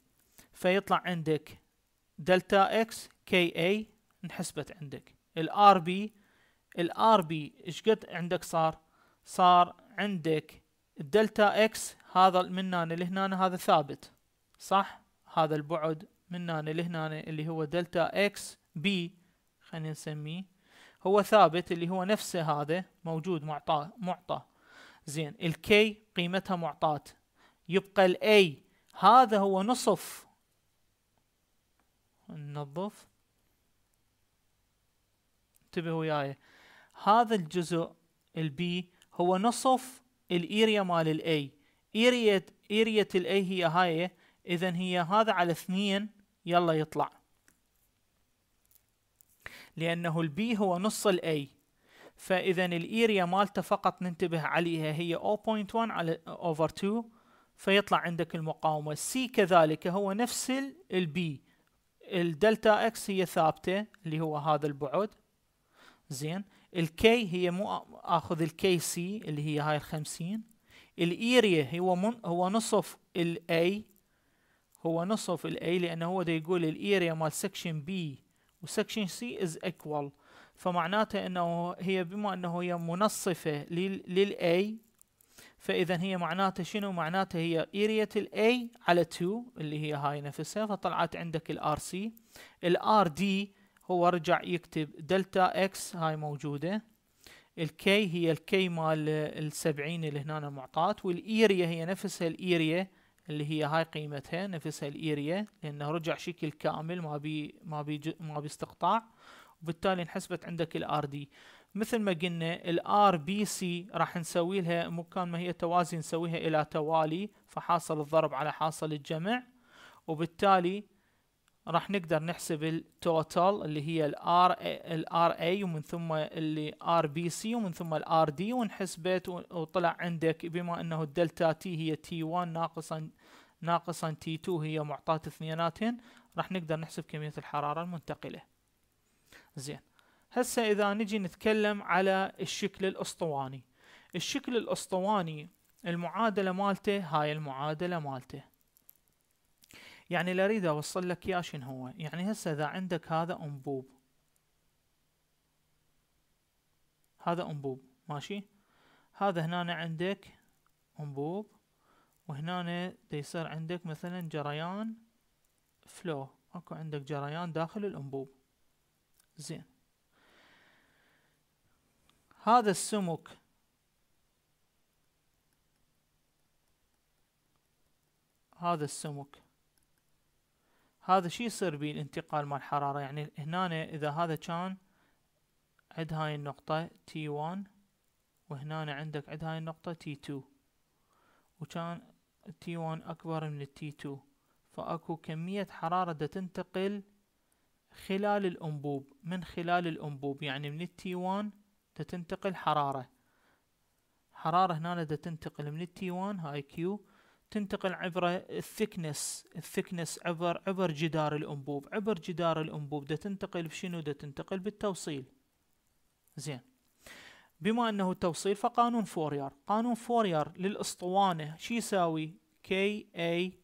فيطلع عندك دلتا اكس كي انحسبت عندك الار بي الار بي ايش قد عندك صار صار عندك دلتا اكس هذا من هنا لهنا هذا ثابت صح هذا البعد من هنا لهنا اللي هو دلتا اكس بي خلينا نسميه هو ثابت اللي هو نفسه هذا موجود معطى معطى زين الكي قيمتها معطاة يبقى الاي هذا هو نصف ننظف انتبهوا وياي هذا الجزء البي هو نصف الاريا مال الاي اريا اريا الاي هي هاي اذا هي هذا على اثنين يلا يطلع لأنه البي هو نص الاي فإذا الإيريا مالته فقط ننتبه عليها هي 0.1 على over 2 فيطلع عندك المقاومة سي كذلك هو نفس البي الدلتا اكس هي ثابتة اللي هو هذا البعد زين الكي هي مو اخذ الكي سي اللي هي هاي الخمسين الاريا هو من هو نصف الاي هو نصف الاي لانه هو دا يقول الاريا مال سكشن بي وسكشن سي از ايكوال فمعناته انه هي بما انه هي منصفه للاي فاذا هي معناته شنو معناته هي اريا الاي على 2 اللي هي هاي نفسها فطلعت عندك الار سي الار دي هو رجع يكتب دلتا اكس هاي موجوده الكي هي الكي مال السبعين اللي هنا معطات والاريا هي نفسها الاريا اللي هي هاي قيمتها نفسها الاريا لانه رجع شكل كامل ما بي ما بي ما بي استقطاع وبالتالي انحسبت عندك الار دي مثل ما قلنا الار بي سي راح نسوي لها مكان ما هي توازي نسويها الى توالي فحاصل الضرب على حاصل الجمع وبالتالي راح نقدر نحسب التوتال اللي هي ال R A ومن ثم اللي R B C ومن ثم R D وانحسبت وطلع عندك بما انه الدلتا تي هي t 1 ناقصا ناقصا t 2 هي معطاة اثنيناتهن راح نقدر نحسب كمية الحرارة المنتقلة زين هسه اذا نجي نتكلم على الشكل الاسطواني الشكل الاسطواني المعادلة مالته هاي المعادلة مالته يعني لا اريد اوصل لك يا شنو هو يعني هسه اذا عندك هذا انبوب هذا انبوب ماشي هذا هنا عندك انبوب وهنا يصير عندك مثلا جريان فلو اكو عندك جريان داخل الانبوب زين هذا السمك هذا السمك هذا شي يصير بيه الانتقال مال الحرارة يعني هنا إذا هذا كان عند هاي النقطة T1 وهنا عندك عند هاي النقطة T2 وكان T1 أكبر من T2 فأكو كمية حرارة دا تنتقل خلال الأنبوب من خلال الأنبوب يعني من t 1 دا تنتقل حرارة حرارة هنا دا تنتقل من t 1 هاي Q تنتقل عبر الثكنس الثكنس عبر عبر جدار الانبوب عبر جدار الانبوب ده تنتقل بشنو ده تنتقل بالتوصيل زين بما انه توصيل فقانون فوريار قانون فوريار للاسطوانه شو يساوي كي اي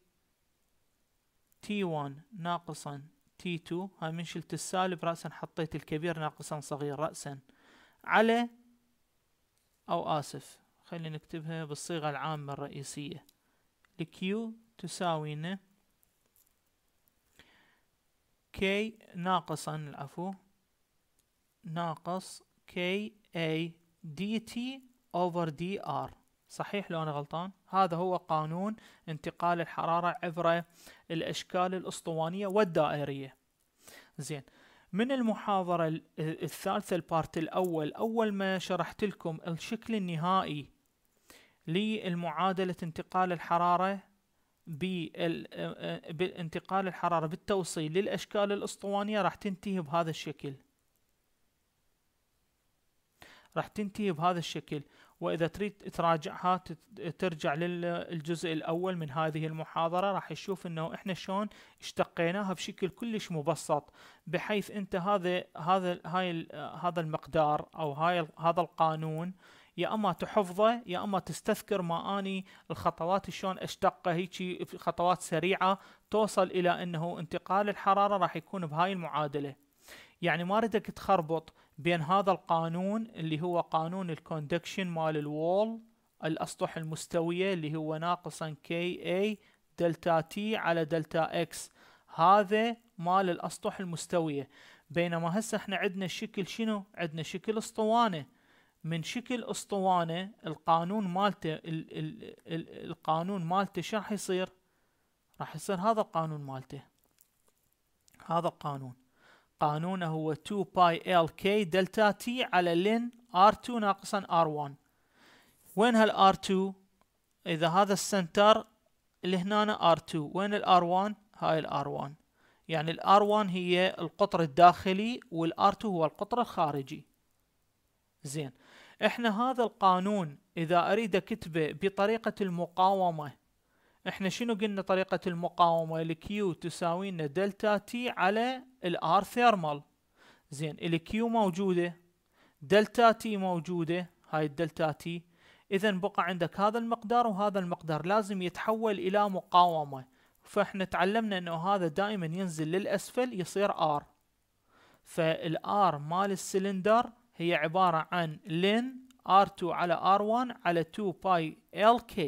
تي 1 ناقصا تي 2 هاي من شلت السالب راسا حطيت الكبير ناقصا صغير راسا على او اسف خلينا نكتبها بالصيغه العامه الرئيسيه لQ لكيو تساوينا كي ناقصا العفو ناقص كي اي دي تي اوفر دي ار صحيح لو انا غلطان هذا هو قانون انتقال الحرارة عبر الاشكال الاسطوانية والدائرية زين من المحاضرة الثالثة البارت الاول اول ما شرحت لكم الشكل النهائي للمعادلة انتقال الحرارة بالانتقال الحرارة بالتوصيل للأشكال الأسطوانية راح تنتهي بهذا الشكل راح تنتهي بهذا الشكل وإذا تريد تراجعها ترجع للجزء الأول من هذه المحاضرة راح تشوف أنه إحنا شلون اشتقيناها بشكل كلش مبسط بحيث أنت هذا هذا هاي هذا المقدار أو هاي هذا القانون يا اما تحفظه يا اما تستذكر ما اني الخطوات شلون اشتقه هيجي خطوات سريعه توصل الى انه انتقال الحراره راح يكون بهاي المعادله يعني ما ردك تخربط بين هذا القانون اللي هو قانون الكوندكشن مال الوول الاسطح المستويه اللي هو ناقصا كي اي دلتا تي على دلتا اكس هذا مال الاسطح المستويه بينما هسه احنا عندنا شكل شنو عندنا شكل اسطوانه من شكل اسطوانه القانون مالته ال ال ال القانون مالته شو راح يصير راح يصير هذا القانون مالته هذا القانون قانونه هو 2 باي ال كي دلتا تي على لين ار 2 ناقصا ار 1 وين هال ار 2 اذا هذا السنتر اللي هنا ار 2 وين الار 1 هاي الار 1 يعني الار 1 هي القطر الداخلي والار 2 هو القطر الخارجي زين احنا هذا القانون اذا اريد اكتبه بطريقة المقاومة احنا شنو قلنا طريقة المقاومة الكيو تساوي لنا دلتا تي على الار ثيرمال زين الكيو موجودة دلتا تي موجودة هاي الدلتا تي اذا بقى عندك هذا المقدار وهذا المقدار لازم يتحول الى مقاومة فاحنا تعلمنا انه هذا دائما ينزل للاسفل يصير ار فالار مال السلندر هي عبارة عن لين R2 على R1 على 2 باي LK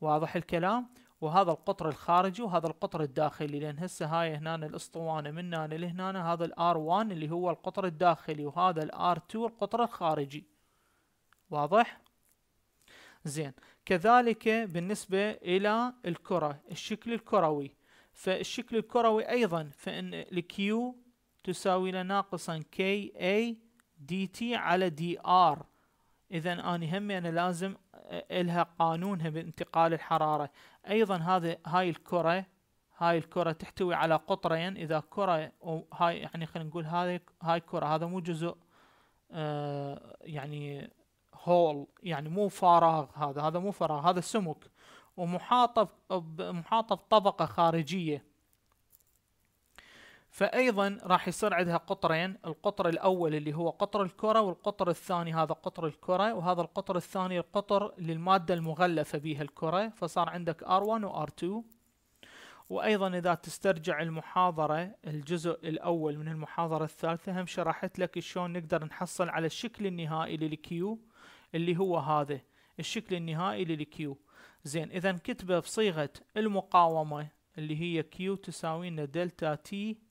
واضح الكلام وهذا القطر الخارجي وهذا القطر الداخلي لان هسه هاي هنا الاسطوانه من هنا لهنا هذا r 1 اللي هو القطر الداخلي وهذا r 2 القطر الخارجي واضح زين كذلك بالنسبه الى الكره الشكل الكروي فالشكل الكروي ايضا فان Q تساوي لناقصا ناقصا A دي تي على دي ار اذا انا همي انا لازم الها قانونها بانتقال الحراره ايضا هذا هاي الكره هاي الكره تحتوي على قطرين اذا كره هاي يعني خلينا نقول هاي هاي كره هذا مو جزء آه يعني هول يعني مو فراغ هذا هذا مو فراغ هذا سمك ومحاطه بمحاطة بطبقه خارجيه فايضا راح يصير عندها قطرين القطر الاول اللي هو قطر الكره والقطر الثاني هذا قطر الكره وهذا القطر الثاني القطر للماده المغلفه بها الكره فصار عندك R1 و R2 وايضا اذا تسترجع المحاضره الجزء الاول من المحاضره الثالثه هم شرحت لك شلون نقدر نحصل على الشكل النهائي للكيو اللي هو هذا الشكل النهائي للكيو زين اذا كتبه بصيغه المقاومه اللي هي كيو تساوي لنا دلتا تي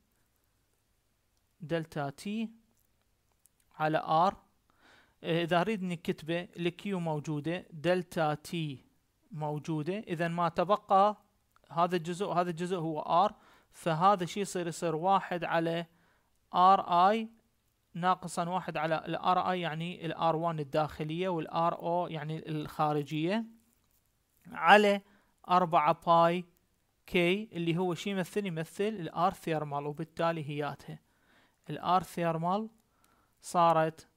دلتا تي على ار اذا اريد اني كتبه الكيو موجوده دلتا تي موجوده اذا ما تبقى هذا الجزء هذا الجزء هو ار فهذا الشيء يصير يصير واحد على ار اي ناقصا واحد على الار اي يعني الار 1 الداخليه والار او يعني الخارجيه على 4 باي كي اللي هو شيء يمثل يمثل الار ثيرمال وبالتالي هياتها الار ثيرمال صارت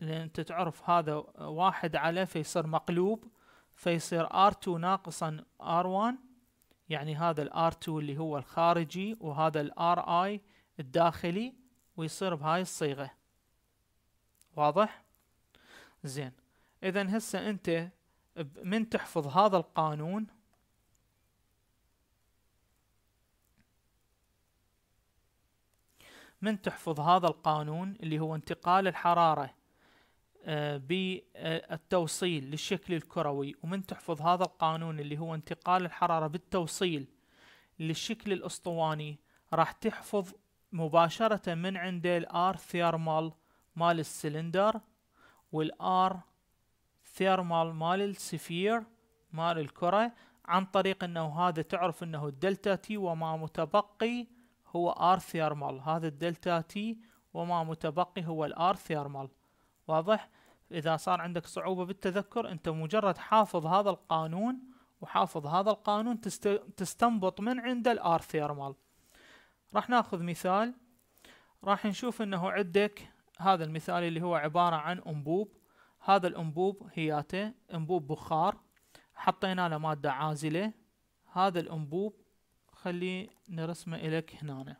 لان انت تعرف هذا واحد على فيصير مقلوب فيصير R2 ناقصا R1 يعني هذا الار 2 اللي هو الخارجي وهذا الار اي الداخلي ويصير بهاي الصيغة واضح؟ زين اذا هسه انت من تحفظ هذا القانون من تحفظ هذا القانون اللي هو انتقال الحرارة آه، بالتوصيل للشكل الكروي ومن تحفظ هذا القانون اللي هو انتقال الحرارة بالتوصيل للشكل الأسطواني راح تحفظ مباشرة من عنده الار ثيرمال مال السلندر والار ثيرمال مال السفير مال الكرة عن طريق انه هذا تعرف انه الدلتا تي وما متبقي هو ار ثيرمال هذا الدلتا تي وما متبقي هو الار ثيرمال واضح اذا صار عندك صعوبة بالتذكر انت مجرد حافظ هذا القانون وحافظ هذا القانون تست... تستنبط من عنده الار ثيرمال راح ناخذ مثال راح نشوف انه عندك هذا المثال اللي هو عبارة عن انبوب هذا الانبوب هياته انبوب بخار حطينا له مادة عازلة هذا الانبوب خلي نرسمه إلك هنا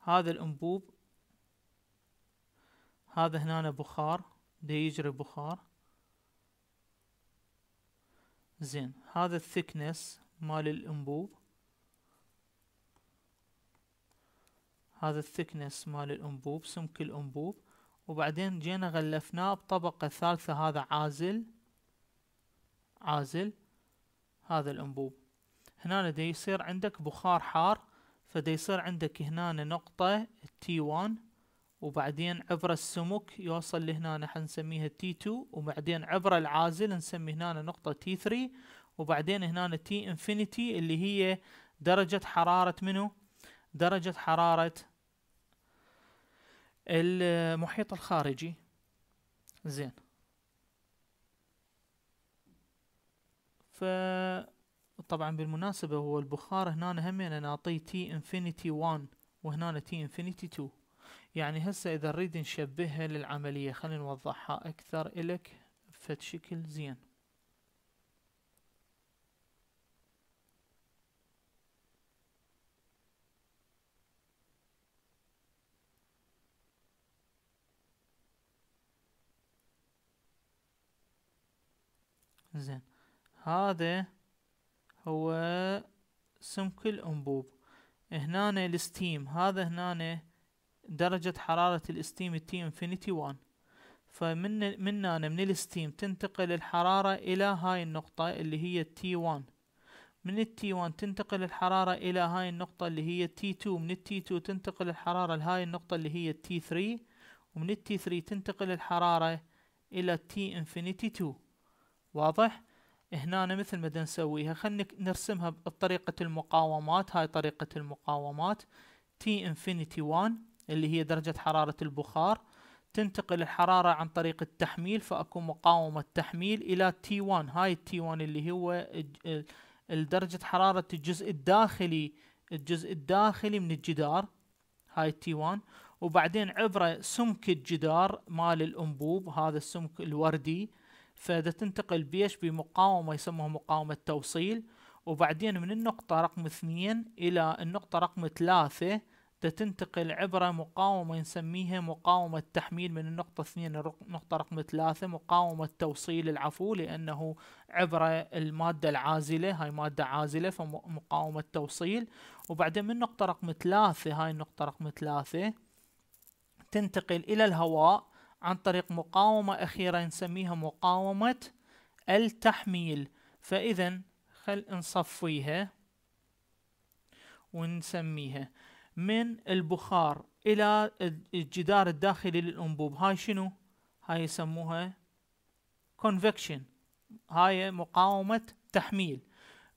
هذا الأنبوب هذا هنا بخار ده يجري بخار زين هذا الثكنس مال الأنبوب هذا الثكنس مال الأنبوب سمك الأنبوب وبعدين جينا غلفناه بطبقة ثالثة هذا عازل عازل هذا الانبوب هنا دي يصير عندك بخار حار فدي يصير عندك هنا نقطة تي 1 وبعدين عبر السمك يوصل لهنا حنسميها تي 2 وبعدين عبر العازل نسمي هنا نقطة تي 3 وبعدين هنا تي انفينيتي اللي هي درجة حرارة منه درجة حرارة المحيط الخارجي زين فطبعا بالمناسبة هو البخار هنا هم انا نعطيه تي انفينيتي 1 وهنا تي انفينيتي 2 يعني هسه اذا نريد نشبهها للعملية خلينا نوضحها اكثر الك فد شكل زين زين هذا هو سمك الأنبوب هنا الستيم هذا هنا درجة حرارة الستيم تي انفينيتي وان فمن من هنا من الستيم تنتقل الحرارة إلى هاي النقطة اللي هي تي وان من التي 1 تنتقل الحرارة إلى هاي النقطة اللي هي تي 2 من التي 2 تنتقل الحرارة لهاي النقطة اللي هي تي 3 ومن التي 3 تنتقل الحرارة إلى تي انفينيتي 2 واضح؟ هنا مثل ما نسويها خلينا نرسمها بطريقة المقاومات هاي طريقة المقاومات تي انفينيتي 1 اللي هي درجة حرارة البخار تنتقل الحرارة عن طريق التحميل فأكو مقاومة تحميل إلى تي 1 هاي التي 1 اللي هو درجة حرارة الجزء الداخلي الجزء الداخلي من الجدار هاي التي 1 وبعدين عبر سمك الجدار مال الأنبوب هذا السمك الوردي فاذا تنتقل بي بمقاومة يسموها مقاومة توصيل وبعدين من النقطة رقم اثنين إلى النقطة رقم ثلاثة تنتقل عبر مقاومة نسميها مقاومة تحميل من النقطة اثنين النقطة رقم ثلاثة مقاومة توصيل العفو لأنه عبر المادة العازلة هاي مادة عازلة فمقاومة توصيل وبعدين من النقطة رقم ثلاثة هاي النقطة رقم ثلاثة تنتقل إلى الهواء عن طريق مقاومة أخيرة نسميها مقاومة التحميل فإذا خل نصفيها ونسميها من البخار إلى الجدار الداخلي للأنبوب هاي شنو؟ هاي يسموها convection هاي مقاومة تحميل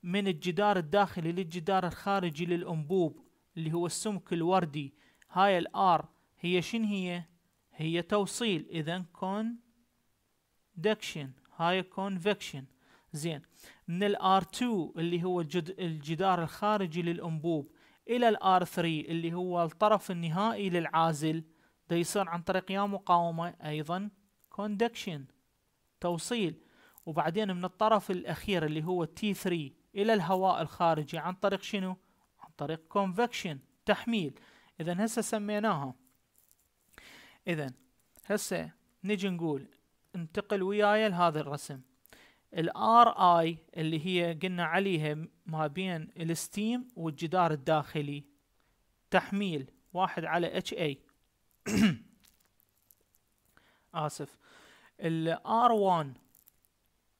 من الجدار الداخلي للجدار الخارجي للأنبوب اللي هو السمك الوردي هاي الآر هي شن هي؟ هي توصيل إذا كوندكشن هاي كونفكشن زين من الار 2 اللي هو الجد الجدار الخارجي للأنبوب إلى الار 3 اللي هو الطرف النهائي للعازل ده يصير عن طريق يا مقاومة أيضا كوندكشن توصيل وبعدين من الطرف الأخير اللي هو تي 3 إلى الهواء الخارجي عن طريق شنو؟ عن طريق كونفكشن تحميل إذا هسه سميناها اذا هسه نجي نقول انتقل وياي لهذا الرسم الار اي اللي هي قلنا عليها ما بين الستيم والجدار الداخلي تحميل واحد على اتش اي اسف الار 1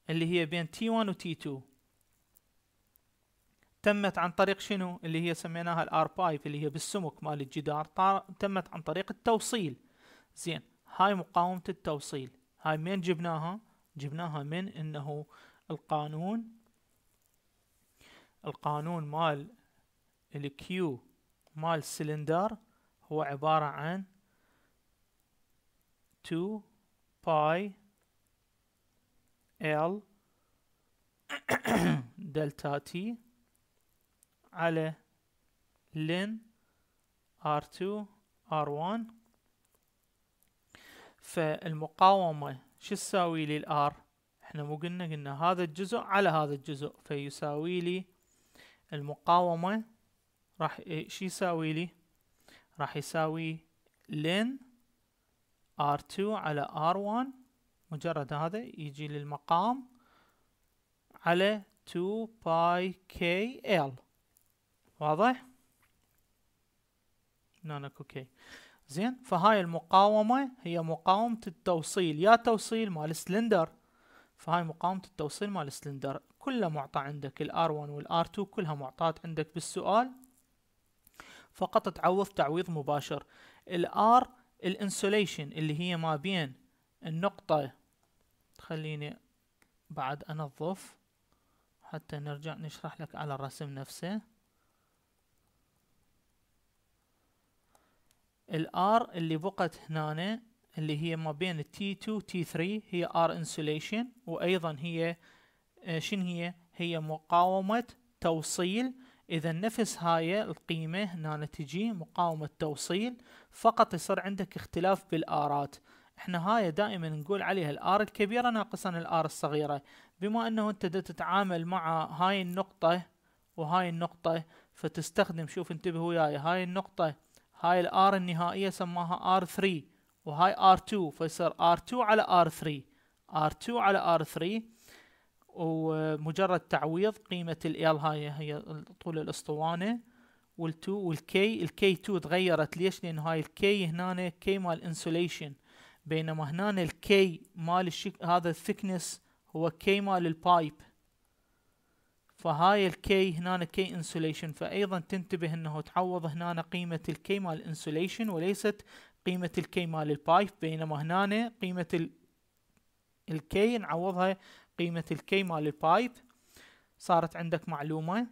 اللي هي بين تي 1 وتي 2 تمت عن طريق شنو اللي هي سميناها الار بايب اللي هي بالسمك مال الجدار تمت عن طريق التوصيل زين هاي مقاومة التوصيل هاي من جبناها جبناها من انه القانون القانون مال الكيو مال السلندر هو عبارة عن 2 باي ال دلتا تي على لن ار 2 ار 1 فالمقاومة شو تساوي لي الار احنا مو قلنا قلنا هذا الجزء على هذا الجزء فيساوي لي المقاومة راح إيه، شو يساوي لي راح يساوي لين ار 2 علي ار R1 مجرد هذا يجي للمقام على 2 باي كي ال واضح؟ هنا اكو كي زين فهاي المقاومة هي مقاومة التوصيل يا توصيل مال السلندر فهاي مقاومة التوصيل مال السلندر كلها معطى عندك الار 1 والار 2 كلها معطاة عندك بالسؤال فقط تعوض تعويض مباشر الار الانسوليشن اللي هي ما بين النقطة خليني بعد انظف حتى نرجع نشرح لك على الرسم نفسه الار اللي بقت هنا اللي هي ما بين t 2 t 3 هي R insulation وايضا هي آه، شن هي هي مقاومة توصيل اذا نفس هاي القيمة هنا تجي مقاومة توصيل فقط يصير عندك اختلاف بالارات احنا هاي دائما نقول عليها الار الكبيرة ناقصا الار الصغيرة بما انه انت تتعامل مع هاي النقطة وهاي النقطة فتستخدم شوف انتبه وياي هاي النقطة هاي الار النهائيه سماها r3 وهاي r2 فيصير r2 على r3 r2 على r3 ومجرد تعويض قيمه ال هاي هي طول الاسطوانه وال2 والكي الكي 2 تغيرت ليش لان هاي الكي هنا كي مال انسوليشن بينما هنا الكي مال الشك... هذا الثكنس هو كي مال البايب فهاي الكي هنا كي انسوليشن فايضا تنتبه انه تعوض هنا قيمه الكي مال انسوليشن وليست قيمه الكي مال البايب بينما هنا قيمه ال الكي نعوضها قيمه الكي مال البايب صارت عندك معلومه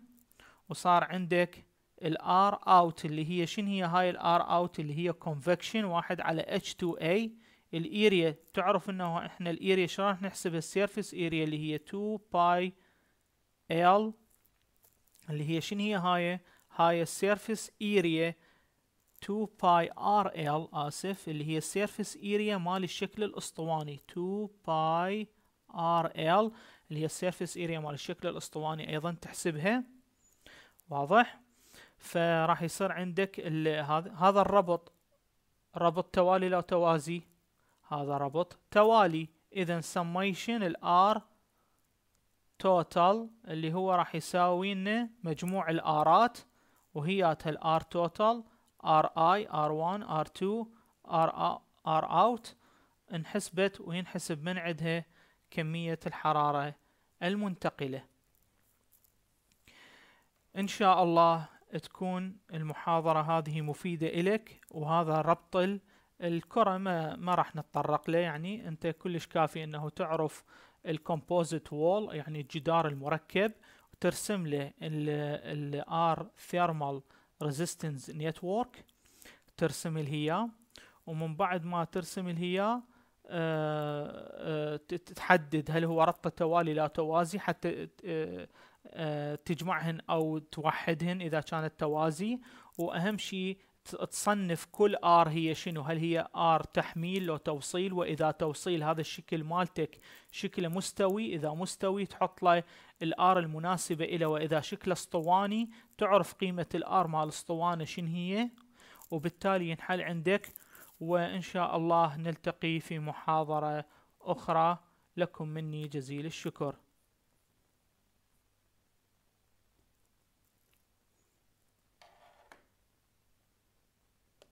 وصار عندك الار اوت اللي هي شنو هي هاي الار اوت اللي هي كونفكشن واحد على H2A الاريا تعرف انه احنا الاريا شلون راح نحسب السيرفيس اريا اللي هي 2 باي ال اللي هي شنو هي هاي هاي السيرفيس ايريا 2 باي ار ال اسف اللي هي السيرفيس ايريا مال الشكل الاسطواني 2 باي ار ال اللي هي السيرفيس ايريا مال الشكل الاسطواني ايضا تحسبها واضح فراح يصير عندك هذا الربط ربط توالي لو توازي هذا ربط توالي اذا سميشن الار توتال اللي هو راح يساوي لنا مجموع الارات وهياتها الار توتال ار اي ار 1 ار 2 ار ار اوت انحسبت وينحسب من عندها كمية الحرارة المنتقلة ان شاء الله تكون المحاضرة هذه مفيدة إلك وهذا ربط الكرة ما, ما راح نتطرق له يعني أنت كلش كافي أنه تعرف الكومبوزيت وول يعني الجدار المركب وترسم له الار ثيرمال ريزيستنس نتورك ترسم الهيا ومن بعد ما ترسم الهيا أه, آه، تحدد هل هو ربطة توالي لا توازي حتى آه، آه، تجمعهن او توحدهن اذا كانت توازي واهم شيء تصنف كل ار هي شنو هل هي ار تحميل او توصيل واذا توصيل هذا الشكل مالتك شكله مستوي اذا مستوي تحط له الار المناسبه له واذا شكله اسطواني تعرف قيمه الار مال الاسطوانه شنو هي وبالتالي ينحل عندك وان شاء الله نلتقي في محاضره اخرى لكم مني جزيل الشكر